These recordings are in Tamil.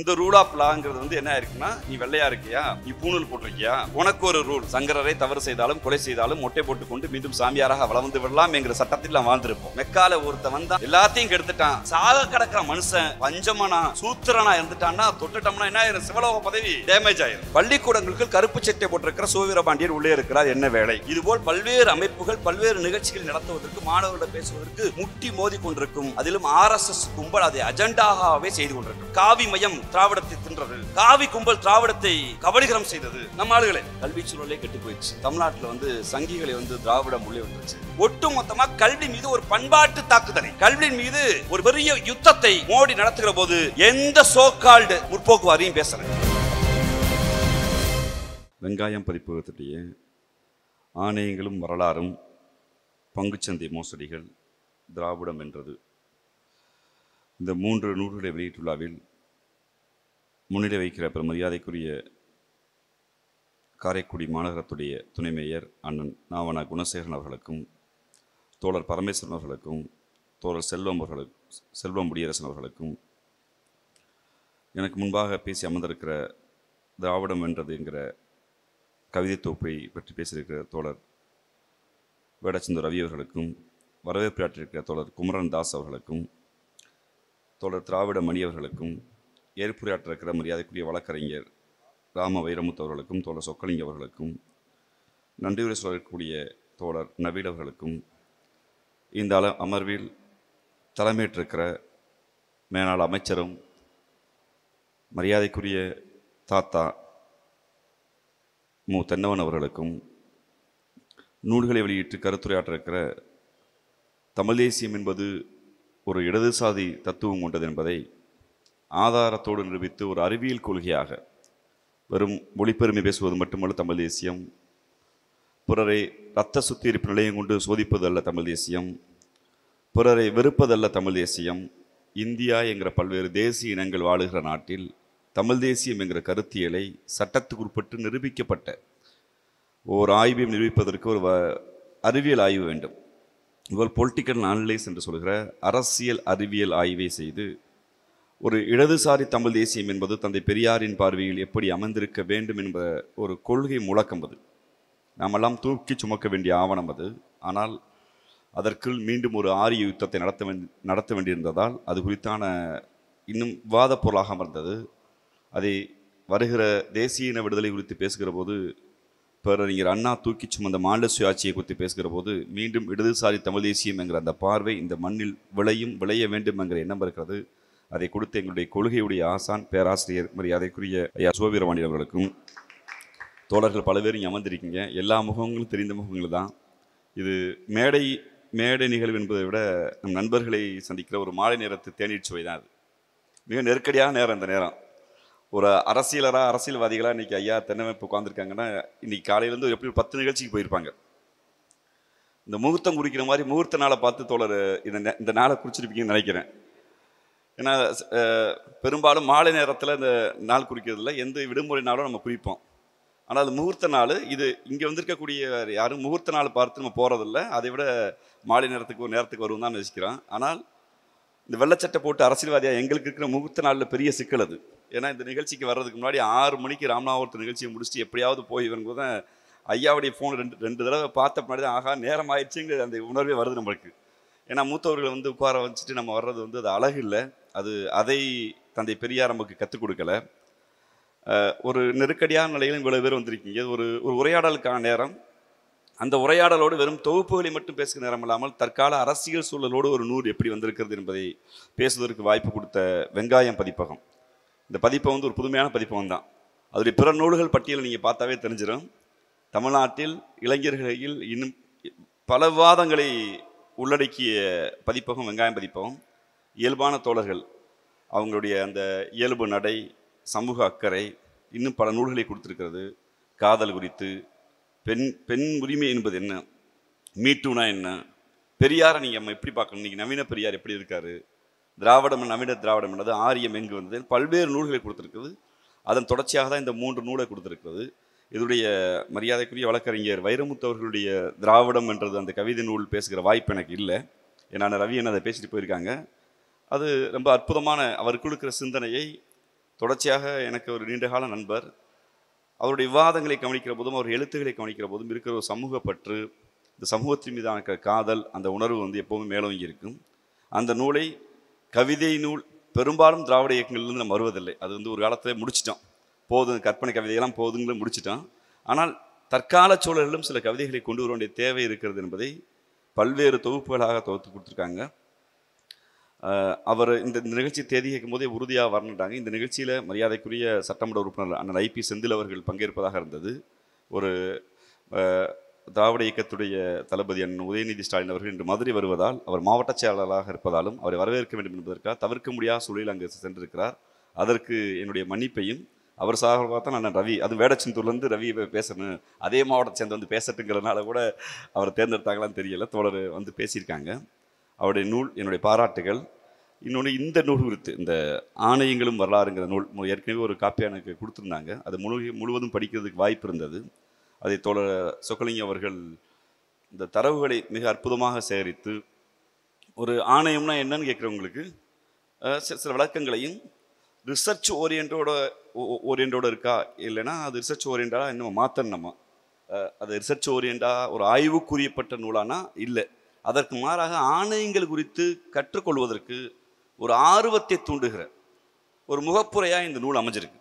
இந்த ரூல் ஆஃப் லாங்கிறது வந்து என்ன ஆயிருக்குன்னா நீ வெள்ளையா இருக்கியா நீ பூணூல் போட்டிருக்கியா உனக்கு ஒரு ரூல் சங்கரரை தவறு செய்தாலும் கொலை செய்தாலும் மொட்டை போட்டு கொண்டு மீண்டும் சாமியாராக வளர்ந்து விடலாம் என்கிற சட்டத்தில் நான் வாழ்ந்திருப்போம் மெக்கால ஒருத்த வந்தா எல்லாத்தையும் கெடுத்துட்டான் சாக கிடக்கிற மனுஷன் பஞ்சமனா சூத்திரனா இருந்துட்டான்னா தொட்டுட்டோம்னா என்ன ஆயிரும் சிவலோக பதவி டேமேஜ் ஆயிரும் பள்ளிக்கூடங்களுக்கு கருப்பு சட்டை போட்டிருக்கிற பாண்டியர் உள்ளே இருக்கிறார் என்ன வேலை இதுபோல் பல்வேறு அமைப்புகள் பல்வேறு நிகழ்ச்சிகள் நடத்துவதற்கு மாணவர்களை பேசுவதற்கு முட்டி மோதி கொண்டிருக்கும் அதிலும் ஆர் எஸ் எஸ் கும்பல் அதை அஜெண்டாகவே செய்து கொண்டிருக்கும் காவி மையம் திராவிடத்தை தின்றது காவி கும்பல் திராவிடத்தை கபலிகரம் செய்தது நம்ம ஆளுகளை கல்வி சூழலே கெட்டு போயிடுச்சு தமிழ்நாட்டில் வந்து சங்கிகளை வந்து திராவிடம் மொழி வந்துருச்சு ஒட்டு மொத்தமா கல்வி மீது ஒரு பண்பாட்டு தாக்குதலை கல்வியின் மீது ஒரு பெரிய யுத்தத்தை மோடி நடத்துகிற போது எந்த சோக்கால்டு முற்போக்கு வாரியும் பேசல வெங்காயம் பதிப்பகத்துடைய ஆணையங்களும் வரலாறும் பங்குச்சந்தை மோசடிகள் திராவிடம் என்றது இந்த மூன்று நூல்களை வெளியிட்டுள்ளாவில் முன்னிலை வைக்கிற பெரும் மரியாதைக்குரிய காரைக்குடி மாநகரத்துடைய துணை மேயர் அண்ணன் நாவனா குணசேகரன் அவர்களுக்கும் தோழர் பரமேஸ்வரன் அவர்களுக்கும் தோழர் செல்வம் அவர்களுக்கு செல்வம் முடியரசன் அவர்களுக்கும் எனக்கு முன்பாக பேசி அமர்ந்திருக்கிற திராவிடம் வென்றது என்கிற கவிதை தொகுப்பை பற்றி பேசியிருக்கிற தோழர் வேடச்சந்தர் ரவி அவர்களுக்கும் ஆற்றியிருக்கிற தோழர் குமரன் தாஸ் அவர்களுக்கும் தோழர் திராவிட மணி அவர்களுக்கும் ஏற்புரையாற்ற இருக்கிற மரியாதைக்குரிய வழக்கறிஞர் ராம வைரமுத்து அவர்களுக்கும் தோழர் சொக்கலிங்க அவர்களுக்கும் நன்றியுரை சொல்லக்கூடிய தோழர் நவீன் அவர்களுக்கும் இந்த அள அமர்வில் தலைமையேற்றிருக்கிற மேலாள் அமைச்சரும் மரியாதைக்குரிய தாத்தா மு தென்னவன் அவர்களுக்கும் நூல்களை வெளியிட்டு கருத்துரையாற்ற இருக்கிற தமிழ் தேசியம் என்பது ஒரு இடதுசாதி தத்துவம் கொண்டது என்பதை ஆதாரத்தோடு நிரூபித்து ஒரு அறிவியல் கொள்கையாக வெறும் மொழிப்பெருமை பேசுவது மட்டுமல்ல தமிழ் தேசியம் பிறரை இரத்த சுத்திகரிப்பு நிலையம் கொண்டு சோதிப்பதல்ல தமிழ் தேசியம் பிறரை வெறுப்பதல்ல தமிழ் தேசியம் இந்தியா என்கிற பல்வேறு தேசிய இனங்கள் வாழுகிற நாட்டில் தமிழ் தேசியம் என்கிற கருத்தியலை சட்டத்துக்கு உட்பட்டு நிரூபிக்கப்பட்ட ஓர் ஆய்வையும் நிரூபிப்பதற்கு ஒரு அறிவியல் ஆய்வு வேண்டும் இவர் பொலிட்டிக்கல் அனலைஸ் என்று சொல்கிற அரசியல் அறிவியல் ஆய்வை செய்து ஒரு இடதுசாரி தமிழ் தேசியம் என்பது தந்தை பெரியாரின் பார்வையில் எப்படி அமர்ந்திருக்க வேண்டும் என்ற ஒரு கொள்கை முழக்கம் அது நாமெல்லாம் தூக்கி சுமக்க வேண்டிய ஆவணம் அது ஆனால் அதற்குள் மீண்டும் ஒரு ஆரிய யுத்தத்தை நடத்த வேண்டி நடத்த வேண்டியிருந்ததால் அது குறித்தான இன்னும் விவாத பொருளாக அமர்ந்தது அதை வருகிற தேசிய இன விடுதலை குறித்து பேசுகிற போது பேரறிஞர் அண்ணா தூக்கி சுமந்த மாநில சுயாட்சியை குறித்து பேசுகிற போது மீண்டும் இடதுசாரி தமிழ் தேசியம் என்கிற அந்த பார்வை இந்த மண்ணில் விளையும் விளைய வேண்டும் என்கிற எண்ணம் இருக்கிறது அதை கொடுத்து எங்களுடைய கொள்கையுடைய ஆசான் பேராசிரியர் மரியாதைக்குரிய ஐயா சிவபீரவாணி அவர்களுக்கும் தோழர்கள் பல பேரும் அமர்ந்திருக்கீங்க எல்லா முகங்களும் தெரிந்த முகங்கள் தான் இது மேடை மேடை நிகழ்வு என்பதை விட நம் நண்பர்களை சந்திக்கிற ஒரு மாலை நேரத்து தேநீர் சுவை தான் அது மிக நெருக்கடியான நேரம் அந்த நேரம் ஒரு அரசியலராக அரசியல்வாதிகளாக இன்றைக்கி ஐயா தென்னவன் இப்போ உட்காந்துருக்காங்கன்னா இன்றைக்கி காலையிலேருந்து எப்படி பத்து நிகழ்ச்சிக்கு போயிருப்பாங்க இந்த முகூர்த்தம் குறிக்கிற மாதிரி முகூர்த்த நாளை பார்த்து தோழர் இந்த இந்த நாளை குறிச்சிருப்பீங்கன்னு நினைக்கிறேன் ஏன்னா பெரும்பாலும் மாலை நேரத்தில் இந்த நாள் குறிக்கிறதுல எந்த விடுமுறை நாளும் நம்ம குறிப்போம் ஆனால் அது முகூர்த்த நாள் இது இங்கே வந்திருக்கக்கூடிய யாரும் முகூர்த்த நாள் பார்த்து நம்ம போகிறதில்ல அதை விட மாலை நேரத்துக்கு ஒரு நேரத்துக்கு வருவோம் தான் நினச்சிக்கிறோம் ஆனால் இந்த வெள்ளச்சட்டை போட்டு அரசியல்வாதியாக எங்களுக்கு இருக்கிற முகூர்த்த நாளில் பெரிய சிக்கல் அது ஏன்னா இந்த நிகழ்ச்சிக்கு வர்றதுக்கு முன்னாடி ஆறு மணிக்கு ராமநாதபுரத்து நிகழ்ச்சியை முடிச்சுட்டு எப்படியாவது போய் வரும்போது தான் ஐயாவுடைய ஃபோன் ரெண்டு ரெண்டு தடவை பார்த்த முன்னாடி தான் ஆகா நேரம் ஆயிடுச்சுங்கிற அந்த உணர்வே வருது நம்மளுக்கு ஏன்னா மூத்தவர்களை வந்து உட்கார வச்சுட்டு நம்ம வர்றது வந்து அது அழகு இல்லை அது அதை தந்தை பெரியார் நமக்கு கற்றுக் கொடுக்கல ஒரு நெருக்கடியான நிலையில் இவ்வளோ பேர் வந்திருக்கீங்க ஒரு ஒரு உரையாடலுக்கான நேரம் அந்த உரையாடலோடு வெறும் தொகுப்புகளை மட்டும் பேசுகிற நேரம் இல்லாமல் தற்கால அரசியல் சூழலோடு ஒரு நூறு எப்படி வந்திருக்கிறது என்பதை பேசுவதற்கு வாய்ப்பு கொடுத்த வெங்காயம் பதிப்பகம் இந்த பதிப்பகம் வந்து ஒரு புதுமையான பதிப்பகம் தான் அதோடைய பிற நூல்கள் பட்டியலை நீங்கள் பார்த்தாவே தெரிஞ்சிடும் தமிழ்நாட்டில் இளைஞர்களில் இன்னும் பல விவாதங்களை உள்ளடக்கிய பதிப்பகம் வெங்காயம் பதிப்பகம் இயல்பான தோழர்கள் அவங்களுடைய அந்த இயல்பு நடை சமூக அக்கறை இன்னும் பல நூல்களை கொடுத்துருக்கிறது காதல் குறித்து பெண் பெண் உரிமை என்பது என்ன மீட்டுனா என்ன பெரியாரை நீங்கள் நம்ம எப்படி பார்க்கணும் நீங்கள் நவீன பெரியார் எப்படி இருக்கார் திராவிடம் நவீன திராவிடம் என்னது ஆரியம் எங்கு வந்தது பல்வேறு நூல்களை கொடுத்துருக்குது அதன் தொடர்ச்சியாக தான் இந்த மூன்று நூலை கொடுத்துருக்குது இதனுடைய மரியாதைக்குரிய வழக்கறிஞர் வைரமுத்து அவர்களுடைய திராவிடம் என்றது அந்த கவிதை நூல் பேசுகிற வாய்ப்பு எனக்கு இல்லை ஏன்னா ரவி என்ன அதை பேசிட்டு போயிருக்காங்க அது ரொம்ப அற்புதமான அவர் கொடுக்குற சிந்தனையை தொடர்ச்சியாக எனக்கு ஒரு நீண்டகால நண்பர் அவருடைய விவாதங்களை கவனிக்கிற போதும் அவர் எழுத்துக்களை கவனிக்கிற போதும் இருக்கிற ஒரு சமூக பற்று இந்த சமூகத்தின் மீதான காதல் அந்த உணர்வு வந்து எப்போவுமே மேலோங்கி இருக்கும் அந்த நூலை கவிதை நூல் பெரும்பாலும் திராவிட இயக்கங்கள்லேருந்து நம்ம வருவதில்லை அது வந்து ஒரு காலத்தில் முடிச்சிட்டோம் போதும் கற்பனை கவிதையெல்லாம் போதுங்களும் முடிச்சிட்டோம் ஆனால் தற்கால சூழலிலும் சில கவிதைகளை கொண்டு வர வேண்டிய தேவை இருக்கிறது என்பதை பல்வேறு தொகுப்புகளாக தொகுத்து கொடுத்துருக்காங்க அவர் இந்த நிகழ்ச்சி தேதி கேட்கும்போதே உறுதியாக வரணுட்டாங்க இந்த நிகழ்ச்சியில் மரியாதைக்குரிய சட்டமன்ற உறுப்பினர் அண்ணன் ஐபி செந்தில் அவர்கள் பங்கேற்பதாக இருந்தது ஒரு திராவிட இயக்கத்துடைய தளபதி அண்ணன் உதயநிதி ஸ்டாலின் அவர்கள் இன்று மதுரை வருவதால் அவர் மாவட்ட செயலாளராக இருப்பதாலும் அவரை வரவேற்க வேண்டும் என்பதற்காக தவிர்க்க முடியாத சூழலில் அங்கே சென்றிருக்கிறார் அதற்கு என்னுடைய மன்னிப்பையும் அவர் சார்பாக தான் அண்ணன் ரவி அது வேடச்சந்தூர்லேருந்து ரவி பேசணும் அதே மாவட்டத்தை சேர்ந்து வந்து பேசட்டுங்கிறதுனால கூட அவரை தேர்ந்தெடுத்தாங்களான்னு தெரியல தோழர் வந்து பேசியிருக்காங்க அவருடைய நூல் என்னுடைய பாராட்டுகள் இன்னொன்று இந்த நூல் குறித்து இந்த ஆணையங்களும் வரலாறுங்கிற நூல் ஏற்கனவே ஒரு காப்பியாக எனக்கு கொடுத்துருந்தாங்க அது முழு முழுவதும் படிக்கிறதுக்கு வாய்ப்பு இருந்தது அதை தோழர் சொக்கலிங்க அவர்கள் இந்த தரவுகளை மிக அற்புதமாக சேகரித்து ஒரு ஆணையம்னா என்னன்னு கேட்குறவங்களுக்கு சில விளக்கங்களையும் ரிசர்ச் ஓரியன்டோட ஓரியன்டோடு இருக்கா இல்லைன்னா அது ரிசர்ச் ஓரியண்டாக இன்னும் மாற்றணும் நம்ம அது ரிசர்ச் ஓரியண்டாக ஒரு ஆய்வுக்குரியப்பட்ட நூலானா இல்லை அதற்கு மாறாக ஆணையங்கள் குறித்து கற்றுக்கொள்வதற்கு ஒரு ஆர்வத்தை தூண்டுகிற ஒரு முகப்புரையாக இந்த நூல் அமைஞ்சிருக்கு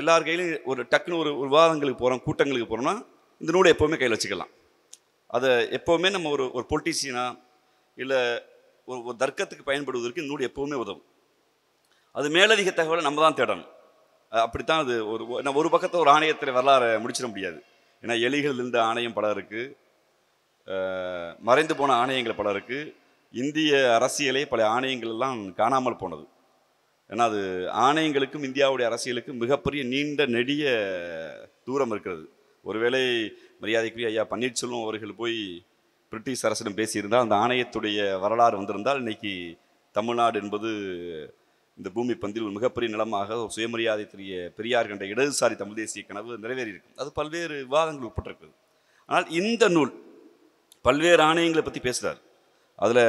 எல்லார் கையிலும் ஒரு டக்குன்னு ஒரு விவாதங்களுக்கு போகிறோம் கூட்டங்களுக்கு போகிறோம்னா இந்த நூலை எப்போவுமே கையில் வச்சுக்கலாம் அதை எப்போவுமே நம்ம ஒரு ஒரு பொலிட்டீசியனா இல்லை ஒரு ஒரு தர்க்கத்துக்கு பயன்படுவதற்கு இந்த நூல் எப்போவுமே உதவும் அது மேலதிக தகவலை நம்ம தான் தேடணும் அப்படித்தான் அது ஒரு ஒரு பக்கத்தில் ஒரு ஆணையத்தில் வரலாறு முடிச்சிட முடியாது ஏன்னா எலிகள் இருந்த ஆணையம் பல இருக்குது மறைந்து போன ஆணையங்கள் பல இருக்குது இந்திய அரசியலே பல ஆணையங்கள் எல்லாம் காணாமல் போனது ஏன்னா அது ஆணையங்களுக்கும் இந்தியாவுடைய அரசியலுக்கும் மிகப்பெரிய நீண்ட நெடிய தூரம் இருக்கிறது ஒருவேளை மரியாதைக்குரிய ஐயா பன்னீர்செல்வம் அவர்கள் போய் பிரிட்டிஷ் அரசிடம் பேசியிருந்தால் அந்த ஆணையத்துடைய வரலாறு வந்திருந்தால் இன்றைக்கி தமிழ்நாடு என்பது இந்த பூமி பந்தில் ஒரு மிகப்பெரிய நிலமாக சுயமரியாதை தெரிய பெரியார் கண்ட இடதுசாரி தமிழ் தேசிய கனவு நிறைவேறியிருக்கும் அது பல்வேறு விவாதங்கள் உட்பட்டிருக்கிறது ஆனால் இந்த நூல் பல்வேறு ஆணையங்களை பற்றி பேசுகிறார் அதில்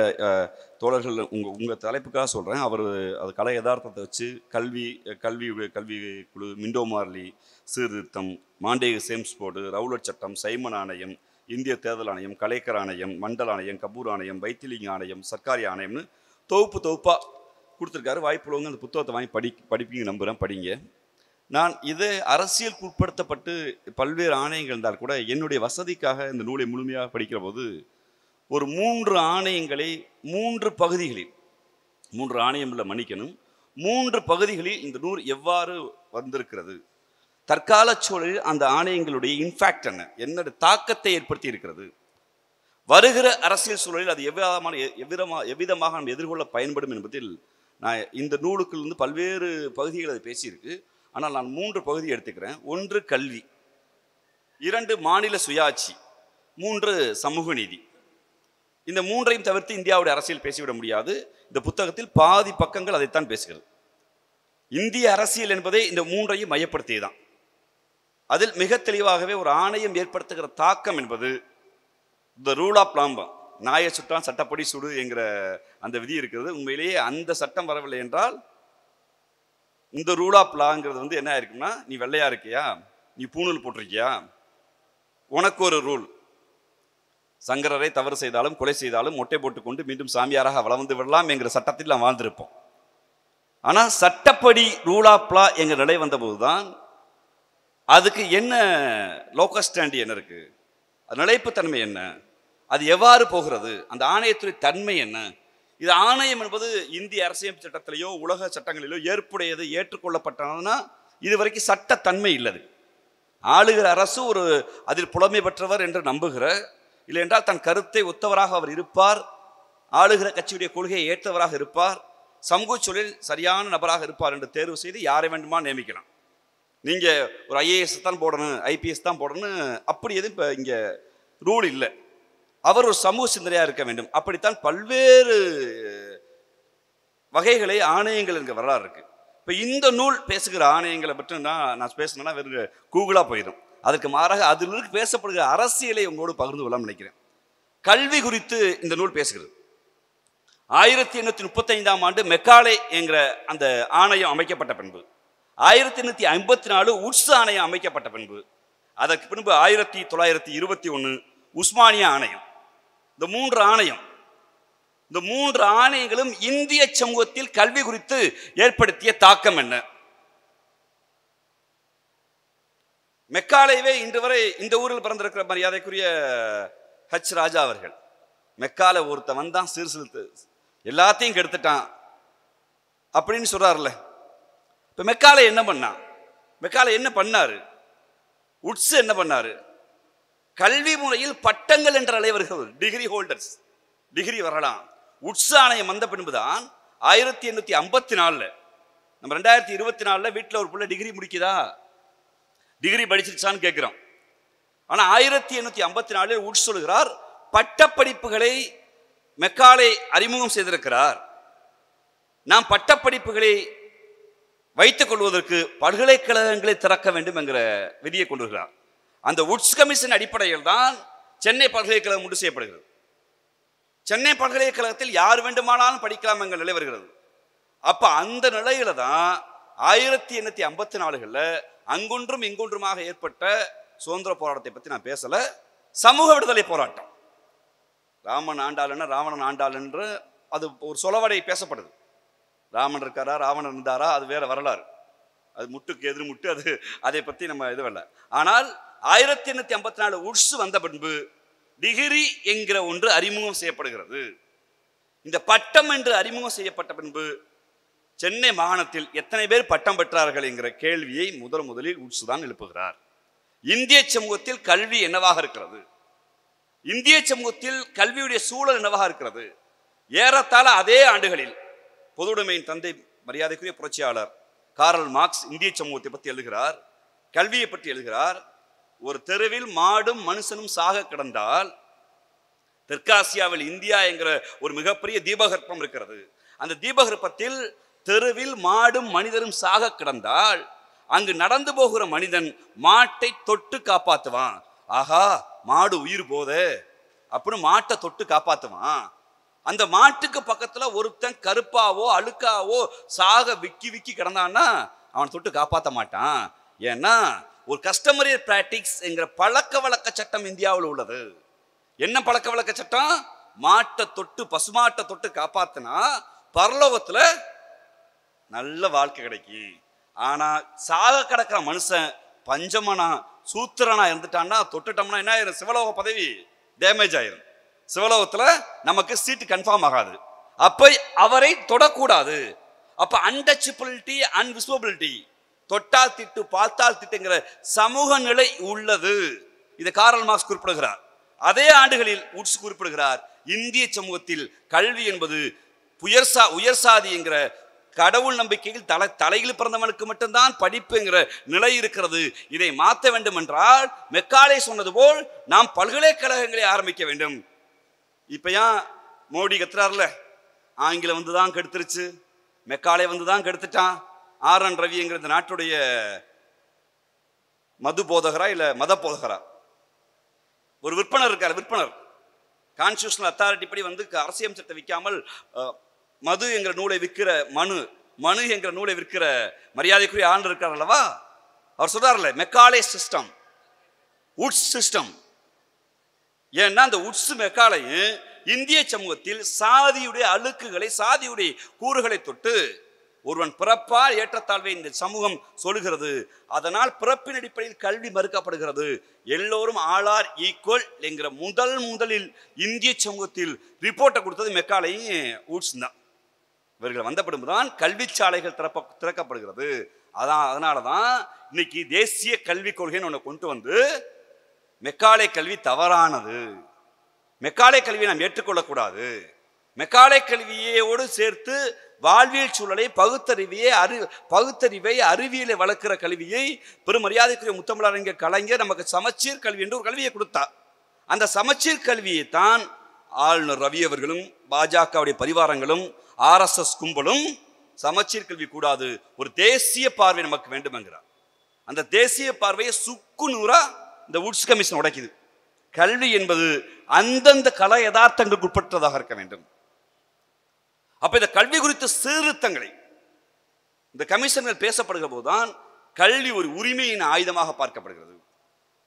தோழர்கள் உங்கள் உங்கள் தலைப்புக்காக சொல்கிறேன் அவர் அது கலை யதார்த்தத்தை வச்சு கல்வி கல்வி கல்வி குழு மிண்டோ மார்லி சீர்திருத்தம் மாண்டேக சேம்ஸ் போர்டு ரவுலட் சட்டம் சைமன் ஆணையம் இந்திய தேர்தல் ஆணையம் கலைக்கர் ஆணையம் மண்டல் ஆணையம் கபூர் ஆணையம் வைத்திலிங்க ஆணையம் சர்க்காரி ஆணையம்னு தொகுப்பு தொகுப்பாக கொடுத்துருக்காரு வாய்ப்புள்ளவங்க அந்த புத்தகத்தை வாங்கி படி படிப்பீங்க நம்புகிறேன் படிங்க நான் இது அரசியலுக்கு உட்படுத்தப்பட்டு பல்வேறு ஆணையங்கள் இருந்தால் கூட என்னுடைய வசதிக்காக இந்த நூலை முழுமையாக படிக்கிற போது ஒரு மூன்று ஆணையங்களை மூன்று பகுதிகளில் மூன்று ஆணையம் உள்ள மன்னிக்கணும் மூன்று பகுதிகளில் இந்த நூல் எவ்வாறு வந்திருக்கிறது தற்கால சூழலில் அந்த ஆணையங்களுடைய இன்ஃபேக்ட் என்ன என்ன தாக்கத்தை ஏற்படுத்தி இருக்கிறது வருகிற அரசியல் சூழலில் அது எவ்விதமான எவ்விதமாக எவ்விதமாக நாம் எதிர்கொள்ள பயன்படும் என்பதில் நான் இந்த நூலுக்குள் வந்து பல்வேறு பகுதிகள் அது பேசியிருக்கு ஆனால் நான் மூன்று பகுதி எடுத்துக்கிறேன் ஒன்று கல்வி இரண்டு மாநில சுயாட்சி மூன்று சமூக நீதி இந்த மூன்றையும் தவிர்த்து இந்தியாவுடைய அரசியல் பேசிவிட முடியாது இந்த புத்தகத்தில் பாதி பக்கங்கள் அதைத்தான் பேசுகிறது இந்திய அரசியல் என்பதே இந்த மூன்றையும் மையப்படுத்தியது தான் அதில் மிக தெளிவாகவே ஒரு ஆணையம் ஏற்படுத்துகிற தாக்கம் என்பது த ரூல் ஆஃப் லாம்பம் நாயை சுட்டான் சட்டப்படி சுடு என்கிற அந்த விதி இருக்கிறது உண்மையிலேயே அந்த சட்டம் வரவில்லை என்றால் இந்த ரூல் ஆஃப் லாங்கிறது வந்து என்ன ஆயிருக்கும்னா நீ வெள்ளையா இருக்கியா நீ பூணூல் போட்டிருக்கியா உனக்கு ஒரு ரூல் சங்கரரை தவறு செய்தாலும் கொலை செய்தாலும் மொட்டை போட்டுக்கொண்டு மீண்டும் சாமியாராக வளர்ந்து விடலாம் என்கிற சட்டத்தில் நான் வாழ்ந்திருப்போம் ஆனால் சட்டப்படி ரூல் ஆஃப் லா எங்கள் நிலை வந்தபோது தான் அதுக்கு என்ன லோக்கல் ஸ்டாண்டு என்ன இருக்குது அது நிலைப்புத்தன்மை என்ன அது எவ்வாறு போகிறது அந்த ஆணையத்துறை தன்மை என்ன இது ஆணையம் என்பது இந்திய அரசியல் சட்டத்திலேயோ உலக சட்டங்களிலோ ஏற்புடையது ஏற்றுக்கொள்ளப்பட்டதுன்னா இதுவரைக்கும் சட்டத்தன்மை இல்லது ஆளுகிற அரசு ஒரு அதில் புலமை பெற்றவர் என்று நம்புகிற இல்லை என்றால் தன் கருத்தை ஒத்தவராக அவர் இருப்பார் ஆளுகிற கட்சியுடைய கொள்கையை ஏற்றவராக இருப்பார் சமூக சூழலில் சரியான நபராக இருப்பார் என்று தேர்வு செய்து யாரை வேண்டுமா நியமிக்கலாம் நீங்கள் ஒரு ஐஏஎஸ் தான் போடணும் ஐபிஎஸ் தான் போடணும் அப்படி எதுவும் இப்போ இங்கே ரூல் இல்லை அவர் ஒரு சமூக சிந்தனையாக இருக்க வேண்டும் அப்படித்தான் பல்வேறு வகைகளை ஆணையங்கள் இங்கே வரலாறு இருக்குது இப்போ இந்த நூல் பேசுகிற ஆணையங்களை பற்றி நான் நான் பேசினேன்னா வெறும் கூகுளாக போயிடும் அதற்கு மாறாக இருக்கு பேசப்படுகிற அரசியலை உங்களோடு பகிர்ந்து கொள்ளாமல் நினைக்கிறேன் கல்வி குறித்து இந்த நூல் பேசுகிறது ஆயிரத்தி எண்ணூற்றி முப்பத்தைந்தாம் ஆண்டு மெக்காலே என்கிற அந்த ஆணையம் அமைக்கப்பட்ட பின்பு ஆயிரத்தி எண்ணூற்றி ஐம்பத்தி நாலு உட்ஸ் ஆணையம் அமைக்கப்பட்ட பின்பு அதற்கு பின்பு ஆயிரத்தி தொள்ளாயிரத்தி இருபத்தி ஒன்று உஸ்மானியா ஆணையம் இந்த மூன்று ஆணையம் இந்த மூன்று ஆணையங்களும் இந்திய சமூகத்தில் கல்வி குறித்து ஏற்படுத்திய தாக்கம் என்ன மெக்காலையவே இன்று வரை இந்த ஊரில் பிறந்திருக்கிற மரியாதைக்குரிய ஹச் ராஜா அவர்கள் மெக்கால ஒருத்தவன் தான் சீர்சிலுத்து எல்லாத்தையும் கெடுத்துட்டான் அப்படின்னு சொல்கிறார்ல இப்போ மெக்காலை என்ன பண்ணான் மெக்காலை என்ன பண்ணாரு உட்ஸ் என்ன பண்ணாரு கல்வி முறையில் பட்டங்கள் என்ற அலைவர்கள் டிகிரி ஹோல்டர்ஸ் டிகிரி வரலாம் உட்ஸ் ஆணையம் வந்த பின்புதான் ஆயிரத்தி எண்ணூற்றி ஐம்பத்தி நாலுல நம்ம ரெண்டாயிரத்தி இருபத்தி நாலில் வீட்டில் ஒரு பிள்ளை டிகிரி முடிக்குதா டிகிரி படிச்சிருச்சான்னு கேட்குறோம் ஆனால் ஆயிரத்தி எண்ணூற்றி ஐம்பத்தி நாலில் உட்ஸ் சொல்கிறார் பட்டப்படிப்புகளை மெக்காலை அறிமுகம் செய்திருக்கிறார் நாம் பட்டப்படிப்புகளை வைத்துக் கொள்வதற்கு பல்கலைக்கழகங்களை திறக்க வேண்டும் என்கிற விதியை கொண்டுகிறார் அந்த உட்ஸ் கமிஷன் அடிப்படையில் தான் சென்னை பல்கலைக்கழகம் முடிவு செய்யப்படுகிறது சென்னை பல்கலைக்கழகத்தில் யார் வேண்டுமானாலும் படிக்கலாம் எங்கள் நிலை வருகிறது அப்போ அந்த நிலையில தான் ஆயிரத்தி எண்ணூற்றி ஐம்பத்தி நாலுகளில் அங்கொன்றும் இங்கொன்றுமாக ஏற்பட்ட சுதந்திர போராட்டத்தை பற்றி நான் பேசலை சமூக விடுதலை போராட்டம் ராமன் ஆண்டாளன ராவணன் ஆண்டாள் என்று அது ஒரு சொலவடை பேசப்படுது ராமன் இருக்காரா ராவணன் இருந்தாரா அது வேற வரலாறு அது முட்டுக்கு எதிர் முட்டு அது அதை பற்றி நம்ம இதுவில்லை ஆனால் ஆயிரத்தி எண்ணூற்றி ஐம்பத்தி நாலு உட்ஸ் வந்த பின்பு டிகிரி என்கிற ஒன்று அறிமுகம் செய்யப்படுகிறது இந்த பட்டம் என்று அறிமுகம் செய்யப்பட்ட பின்பு சென்னை மாகாணத்தில் எத்தனை பேர் பட்டம் பெற்றார்கள் என்கிற கேள்வியை முதல் முதலில் உட்ஸ் தான் எழுப்புகிறார் இந்திய சமூகத்தில் கல்வி என்னவாக இருக்கிறது இந்திய சமூகத்தில் கல்வியுடைய சூழல் என்னவாக இருக்கிறது ஏறத்தாழ அதே ஆண்டுகளில் பொதுவுடைமையின் தந்தை மரியாதைக்குரிய புரட்சியாளர் காரல் மார்க்ஸ் இந்திய சமூகத்தை பற்றி எழுதுகிறார் கல்வியை பற்றி எழுதுகிறார் ஒரு தெருவில் மாடும் மனுஷனும் சாக கிடந்தால் தெற்காசியாவில் இந்தியா என்கிற ஒரு மிகப்பெரிய தீபகற்பம் இருக்கிறது அந்த தீபகற்பத்தில் தெருவில் மாடும் மனிதரும் சாக கிடந்தால் அங்கு நடந்து போகிற மனிதன் மாட்டை தொட்டு காப்பாத்துவான் ஆஹா மாடு உயிர் போதே அப்படின்னு மாட்டை தொட்டு காப்பாத்துவான் அந்த மாட்டுக்கு பக்கத்துல ஒருத்தன் கருப்பாவோ அழுக்காவோ சாக விக்கி விக்கி கிடந்தான்னா அவனை தொட்டு காப்பாற்ற மாட்டான் ஏன்னா ஒரு கஸ்டமரி பிராக்டிக்ஸ் என்கிற பழக்க வழக்க சட்டம் இந்தியாவில் உள்ளது என்ன பழக்க வழக்க சட்டம் மாட்டை தொட்டு பசுமாட்டை தொட்டு காப்பாத்தினா பரலோகத்தில் நல்ல வாழ்க்கை கிடைக்கும் ஆனால் சாக கிடக்கிற மனுஷன் பஞ்சமனா சூத்திரனா இருந்துட்டான்னா தொட்டுட்டோம்னா என்ன ஆயிரும் சிவலோக பதவி டேமேஜ் ஆயிரும் சிவலோகத்தில் நமக்கு சீட்டு கன்ஃபார்ம் ஆகாது அப்போ அவரை தொடக்கூடாது அப்போ அன்டச்சபிலிட்டி அன்விசபிலிட்டி தொட்டால் திட்டு பார்த்தால் திட்டுங்கிற சமூக நிலை உள்ளது இதை காரல் மாஸ் குறிப்பிடுகிறார் அதே ஆண்டுகளில் உட்ஸ் குறிப்பிடுகிறார் இந்திய சமூகத்தில் கல்வி என்பது புயர்சா உயர்சாதி என்கிற கடவுள் நம்பிக்கையில் தலை தலையில் பிறந்தவனுக்கு மட்டும்தான் படிப்புங்கிற நிலை இருக்கிறது இதை மாற்ற வேண்டும் என்றால் மெக்காலே சொன்னது போல் நாம் பல்கலைக்கழகங்களை ஆரம்பிக்க வேண்டும் இப்போ ஏன் மோடி கத்துறாருல ஆங்கிலம் வந்து தான் கெடுத்துருச்சு மெக்காலே வந்து தான் கெடுத்துட்டான் ஆர் என் ரவிங்கிற இந்த நாட்டுடைய மது போதகரா இல்லை மத போதகரா ஒரு விற்பனர் இருக்கார் விற்பனர் கான்ஸ்டியூஷனல் அத்தாரிட்டி படி வந்து அரசியல் சட்டத்தை விற்காமல் மது என்கிற நூலை விற்கிற மனு மனு என்கிற நூலை விற்கிற மரியாதைக்குரிய ஆண்டு இருக்கார் அல்லவா அவர் சொல்றாருல்ல மெக்காலே சிஸ்டம் உட்ஸ் சிஸ்டம் ஏன்னா அந்த உட்ஸ் மெக்காலையும் இந்திய சமூகத்தில் சாதியுடைய அழுக்குகளை சாதியுடைய கூறுகளை தொட்டு ஒருவன் பிறப்பால் ஏற்றத்தாழ்வை இந்த சமூகம் சொல்கிறது அதனால் பிறப்பின் அடிப்படையில் கல்வி மறுக்கப்படுகிறது எல்லோரும் ஆளார் ஈக்குவல் என்கிற முதல் முதலில் இந்திய சமூகத்தில் ரிப்போர்ட்டை கொடுத்தது மெக்காலையும் ஊட்ஸ் தான் இவர்கள் வந்தப்படும் தான் கல்விச்சாலைகள் திறப்ப திறக்கப்படுகிறது அதான் அதனால தான் இன்னைக்கு தேசிய கல்விக் கொள்கைன்னு ஒன்று கொண்டு வந்து மெக்காலை கல்வி தவறானது மெக்காலை கல்வியை நாம் ஏற்றுக்கொள்ளக்கூடாது மெக்காலை கல்வியோடு சேர்த்து வாழ்வியல் சூழலை பகுத்தறிவியை அறி பகுத்தறிவை அறிவியலை வளர்க்கிற கல்வியை பெருமரியாதைக்குரிய முத்தமிழறிஞர் கலைஞர் நமக்கு சமச்சீர் கல்வி என்று ஒரு கல்வியை கொடுத்தார் அந்த சமச்சீர் கல்வியை தான் ஆளுநர் ரவி அவர்களும் பாஜகவுடைய பரிவாரங்களும் ஆர்எஸ்எஸ் கும்பலும் சமச்சீர் கல்வி கூடாது ஒரு தேசிய பார்வை நமக்கு வேண்டும் என்கிறார் அந்த தேசிய பார்வையை சுக்கு நூறா இந்த உட்ஸ் கமிஷன் உடைக்குது கல்வி என்பது அந்தந்த கல யதார்த்தங்களுக்கு உட்பட்டதாக இருக்க வேண்டும் அப்போ இந்த கல்வி குறித்த சீர்திருத்தங்களை இந்த கமிஷன்கள் பேசப்படுகிற போதுதான் கல்வி ஒரு உரிமையின் ஆயுதமாக பார்க்கப்படுகிறது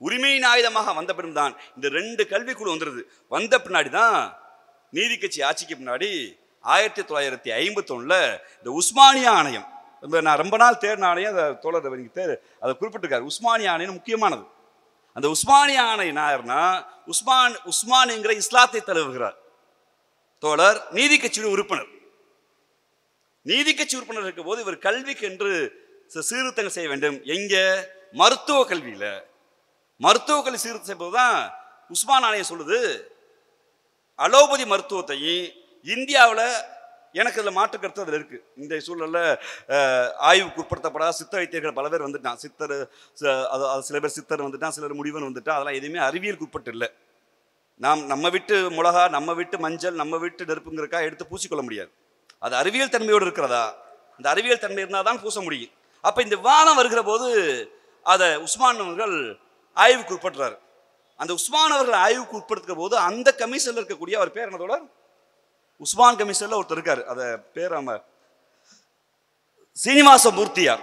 உரிமையின் ஆயுதமாக வந்த பின்தான் இந்த ரெண்டு கல்விக்குழு வந்துடுது வந்த பின்னாடி தான் நீதி கட்சி ஆட்சிக்கு பின்னாடி ஆயிரத்தி தொள்ளாயிரத்தி ஐம்பத்தொன்னில் இந்த உஸ்மானியா ஆணையம் நான் ரொம்ப நாள் தேர்ன ஆணையம் அதை தோழர் தேர் அதை குறிப்பிட்டிருக்காரு உஸ்மானியா ஆணையம் முக்கியமானது அந்த உஸ்மானியா ஆணையம் யாருன்னா உஸ்மான் உஸ்மான் என்கிற இஸ்லாத்தை தலைவர்கிறார் தோழர் நீதி கட்சியுடைய உறுப்பினர் நீதி கட்சி உறுப்பினர் இருக்கும் போது இவர் கல்விக்கு என்று சீர்திருத்தங்கள் செய்ய வேண்டும் எங்க மருத்துவ கல்வியில் மருத்துவ கல்வி சீர்திருத்தம் செய்யும்போது தான் உஸ்மான் ஆணையம் சொல்லுது அலோபதி மருத்துவத்தையும் இந்தியாவில் எனக்கு அதில் மாற்று கருத்து அதில் இருக்குது இந்த சூழலில் ஆய்வுக்கு உட்படுத்தப்படாத சித்த வைத்தியர்கள் பல பேர் வந்துட்டான் சித்தர் சில பேர் சித்தர் வந்துட்டான் சிலர் முடிவன் வந்துட்டான் அதெல்லாம் எதுவுமே அறிவியலுக்கு உட்பட்டு இல்லை நாம் நம்ம விட்டு மிளகா நம்ம விட்டு மஞ்சள் நம்ம விட்டு நெருப்புங்கிறக்கா எடுத்து பூசிக்கொள்ள முடியாது அது அறிவியல் தன்மையோடு இருக்கிறதா அந்த அறிவியல் தன்மை இருந்தால் தான் பூச முடியும் அப்போ இந்த வானம் வருகிற போது அதை உஸ்மான் அவர்கள் ஆய்வுக்கு உட்பட்டுறாரு அந்த உஸ்மான் அவர்கள் ஆய்வுக்கு உட்படுத்துகிற போது அந்த கமிஷனில் இருக்கக்கூடிய அவர் பேர் என்னதோட உஸ்மான் கமிஷனில் ஒருத்தர் இருக்கார் அதை பேர் நம்ம சீனிவாச மூர்த்தியார்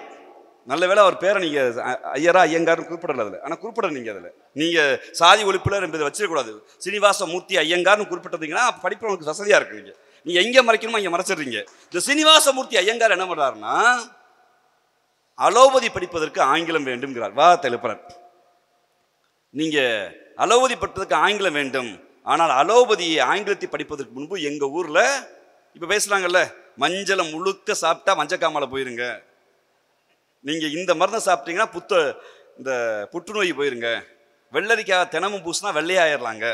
நல்ல வேலை அவர் பேரை நீங்கள் ஐயரா ஐயங்கார்னு குறிப்பிடல அதில் ஆனால் குறிப்பிட நீங்கள் அதில் நீங்கள் சாதி ஒழிப்பில் என்பதை வச்சிடக்கூடாது சீனிவாச மூர்த்தி ஐயங்கார்னு குறிப்பிட்டதுங்கன்னா படிப்பு உங்களுக்கு வசதியாக இருக்கு நீங்கள் நீங்க எங்கே மறைக்கணுமோ இங்கே மறைச்சிடுறீங்க இந்த சீனிவாசமூர்த்தி ஐயங்கார் என்ன பண்றாருன்னா அலோபதி படிப்பதற்கு ஆங்கிலம் வேண்டும்ங்கிறார் வா தெலுப்புறன் நீங்கள் அலோபதி படிப்பதற்கு ஆங்கிலம் வேண்டும் ஆனால் அலோபதியை ஆங்கிலத்தை படிப்பதற்கு முன்பு எங்கள் ஊரில் இப்போ பேசலாங்கல்ல மஞ்சளை முழுக்க சாப்பிட்டா மஞ்சக்காமலை போயிருங்க நீங்கள் இந்த மருந்தை சாப்பிட்டீங்கன்னா புத்த இந்த புற்றுநோய் போயிருங்க வெள்ளரிக்காய் தினமும் பூசினா வெள்ளையாயிடலாங்க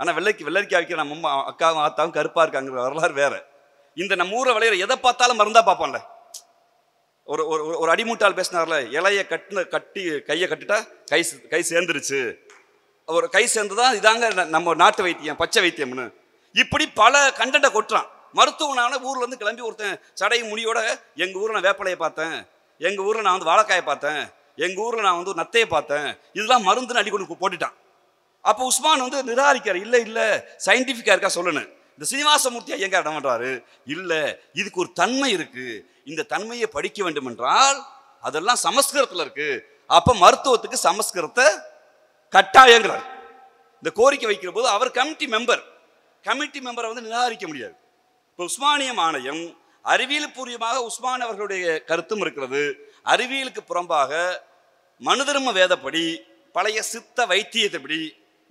ஆனால் வெள்ளைக்கு வெள்ளரிக்காய் வைக்கிற நம்ம அம்மா அக்காவும் ஆத்தாவும் கருப்பாக இருக்காங்கிற வரலாறு வேறு இந்த நம்ம ஊரை விளையிற எதை பார்த்தாலும் மருந்தாக பார்ப்பான்ல ஒரு ஒரு ஒரு அடிமூட்டால் பேசினார்ல இலையை கட்டின கட்டி கையை கட்டிட்டா கை கை சேர்ந்துருச்சு ஒரு கை சேர்ந்து தான் இதாங்க நம்ம நாட்டு வைத்தியம் பச்சை வைத்தியம்னு இப்படி பல கண்டென்ட்டை கொட்டுறான் மருத்துவனான ஊர்லேருந்து கிளம்பி ஒருத்தன் சடை முடியோட எங்கள் ஊரில் நான் வேப்பலையை பார்த்தேன் எங்கள் ஊரில் நான் வந்து வாழைக்காயை பார்த்தேன் எங்கள் ஊரில் நான் வந்து நத்தையை பார்த்தேன் இதெல்லாம் மருந்துன்னு அடிக்கொண்டு போட்டுட்டான் அப்போ உஸ்மான் வந்து நிராகரிக்கார் இல்லை இல்லை சயின்டிஃபிக்காக இருக்கா சொல்லணும் இந்த சீனிவாசமூர்த்தியா இடம் இடமாட்டாரு இல்லை இதுக்கு ஒரு தன்மை இருக்கு இந்த தன்மையை படிக்க வேண்டும் என்றால் அதெல்லாம் சமஸ்கிருதத்தில் இருக்கு அப்போ மருத்துவத்துக்கு சமஸ்கிருதத்தை கட்டாயங்கிறார் இந்த கோரிக்கை வைக்கிற போது அவர் கமிட்டி மெம்பர் கமிட்டி மெம்பரை வந்து நிராகரிக்க முடியாது இப்போ உஸ்மானிய ஆணையம் அறிவியல் பூர்வமாக உஸ்மான் அவர்களுடைய கருத்தும் இருக்கிறது அறிவியலுக்கு புறம்பாக மனுதர்ம வேதப்படி பழைய சித்த வைத்தியத்தைப்படி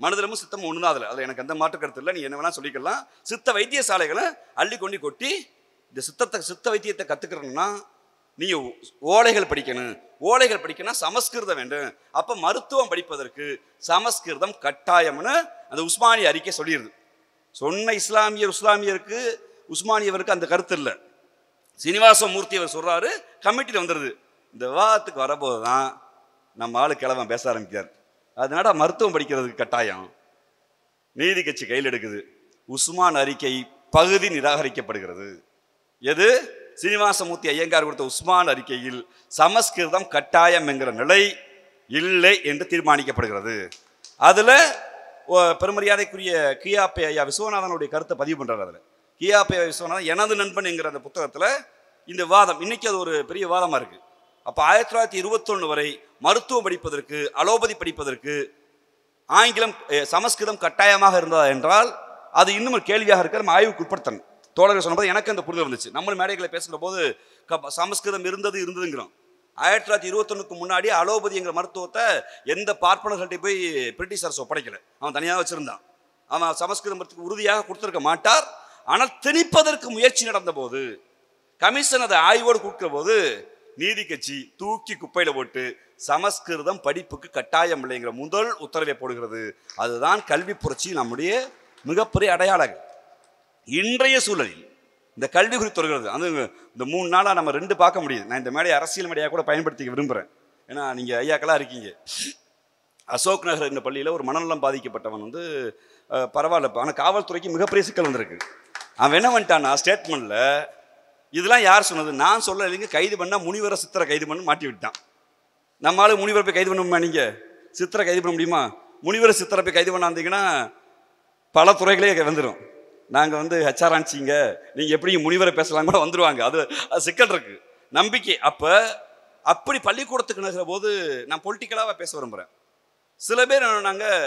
மனதிலமும் சித்தம் ஒன்று தான் அதில் அதில் எனக்கு எந்த மாற்று கருத்து இல்லை நீ என்ன வேணால் சொல்லிக்கலாம் சித்த வைத்தியசாலைகளை அள்ளி கொண்டு கொட்டி இந்த சித்தத்தை சித்த வைத்தியத்தை கற்றுக்கிறோம்னா நீ ஓலைகள் படிக்கணும் ஓலைகள் படிக்கணும் சமஸ்கிருதம் வேண்டும் அப்போ மருத்துவம் படிப்பதற்கு சமஸ்கிருதம் கட்டாயம்னு அந்த உஸ்மானிய அறிக்கை சொல்லிடுது சொன்ன இஸ்லாமியர் உஸ்லாமியருக்கு உஸ்மானியவருக்கு அந்த கருத்து இல்லை சீனிவாச மூர்த்தி அவர் சொல்கிறாரு கமிட்டியில் வந்துடுது இந்த விவாதத்துக்கு வரபோது தான் நம்ம ஆள் கிழவன் பேச ஆரம்பிக்கிறார் அதனால மருத்துவம் படிக்கிறதுக்கு கட்டாயம் நீதி கட்சி கையில் எடுக்குது உஸ்மான் அறிக்கை பகுதி நிராகரிக்கப்படுகிறது எது சீனிவாசமூர்த்தி ஐயங்கார் கொடுத்த உஸ்மான் அறிக்கையில் சமஸ்கிருதம் கட்டாயம் என்கிற நிலை இல்லை என்று தீர்மானிக்கப்படுகிறது அதில் பெருமரியாதைக்குரிய கியாப்பே ஐயா விஸ்வநாதனுடைய கருத்தை பதிவு பண்ணுறாரு அதில் கியாப்பே விஸ்வநாதன் எனது நண்பன் என்கிற அந்த புத்தகத்தில் இந்த வாதம் இன்னைக்கு அது ஒரு பெரிய வாதமாக இருக்குது அப்போ ஆயிரத்தி தொள்ளாயிரத்தி இருபத்தொன்று வரை மருத்துவம் படிப்பதற்கு அலோபதி படிப்பதற்கு ஆங்கிலம் சமஸ்கிருதம் கட்டாயமாக இருந்ததா என்றால் அது இன்னும் கேள்வியாக இருக்கிற நம்ம ஆய்வுக்கு உட்படுத்தணும் தோழர்கள் சொன்னபோது எனக்கு அந்த புரிதல் இருந்துச்சு நம்ம மேடைகளை பேசுகிற போது சமஸ்கிருதம் இருந்தது இருந்ததுங்கிறோம் ஆயிரத்தி தொள்ளாயிரத்தி இருபத்தொன்னுக்கு முன்னாடி அலோபதிங்கிற மருத்துவத்தை எந்த பார்ப்பனர்கள்ட்ட போய் பிரிட்டிஷ் அரசு ஒப்படைக்கலை அவன் தனியாக வச்சுருந்தான் அவன் சமஸ்கிருதம் உறுதியாக கொடுத்துருக்க மாட்டார் ஆனால் திணிப்பதற்கு முயற்சி நடந்தபோது கமிஷன் அதை ஆய்வோடு கொடுக்குற போது நீதி கட்சி தூக்கி குப்பையில் போட்டு சமஸ்கிருதம் படிப்புக்கு கட்டாயம் இல்லைங்கிற முதல் உத்தரவை போடுகிறது அதுதான் கல்வி புரட்சி நம்முடைய மிகப்பெரிய அடையாளம் இன்றைய சூழலில் இந்த கல்வி குறித்து வருகிறது அது இந்த மூணு நாளாக நம்ம ரெண்டு பார்க்க முடியுது நான் இந்த மேடையை அரசியல் மேடையாக கூட பயன்படுத்திக்க விரும்புகிறேன் ஏன்னா நீங்கள் ஐயாக்களாக இருக்கீங்க அசோக் நகர் என்ற பள்ளியில் ஒரு மனநலம் பாதிக்கப்பட்டவன் வந்து பரவாயில்ல ஆனால் காவல்துறைக்கு மிகப்பெரிய சிக்கல் வந்திருக்கு அவன் என்ன பண்ணிட்டான்னா ஸ்டேட்மெண்ட்டில் இதெல்லாம் யார் சொன்னது நான் சொல்ல இல்லைங்க கைது பண்ணால் முனிவரை சித்திரை கைது பண்ண மாட்டி விட்டான் நம்மளால முனிவரை போய் கைது பண்ண முடியுமா நீங்கள் சித்திரை கைது பண்ண முடியுமா முனிவரை சித்திரை போய் கைது பண்ணாந்தீங்கன்னா பல துறைகளே வந்துடும் நாங்கள் வந்து ஹெச்ஆர் ஆனிச்சிங்க நீங்கள் எப்படி முனிவரை பேசலாம் கூட வந்துடுவாங்க அது அது சிக்கல் இருக்குது நம்பிக்கை அப்போ அப்படி பள்ளிக்கூடத்துக்கு நினைக்கிற போது நான் பொலிட்டிக்கலாக பேச விரும்புகிறேன் சில பேர் நாங்கள்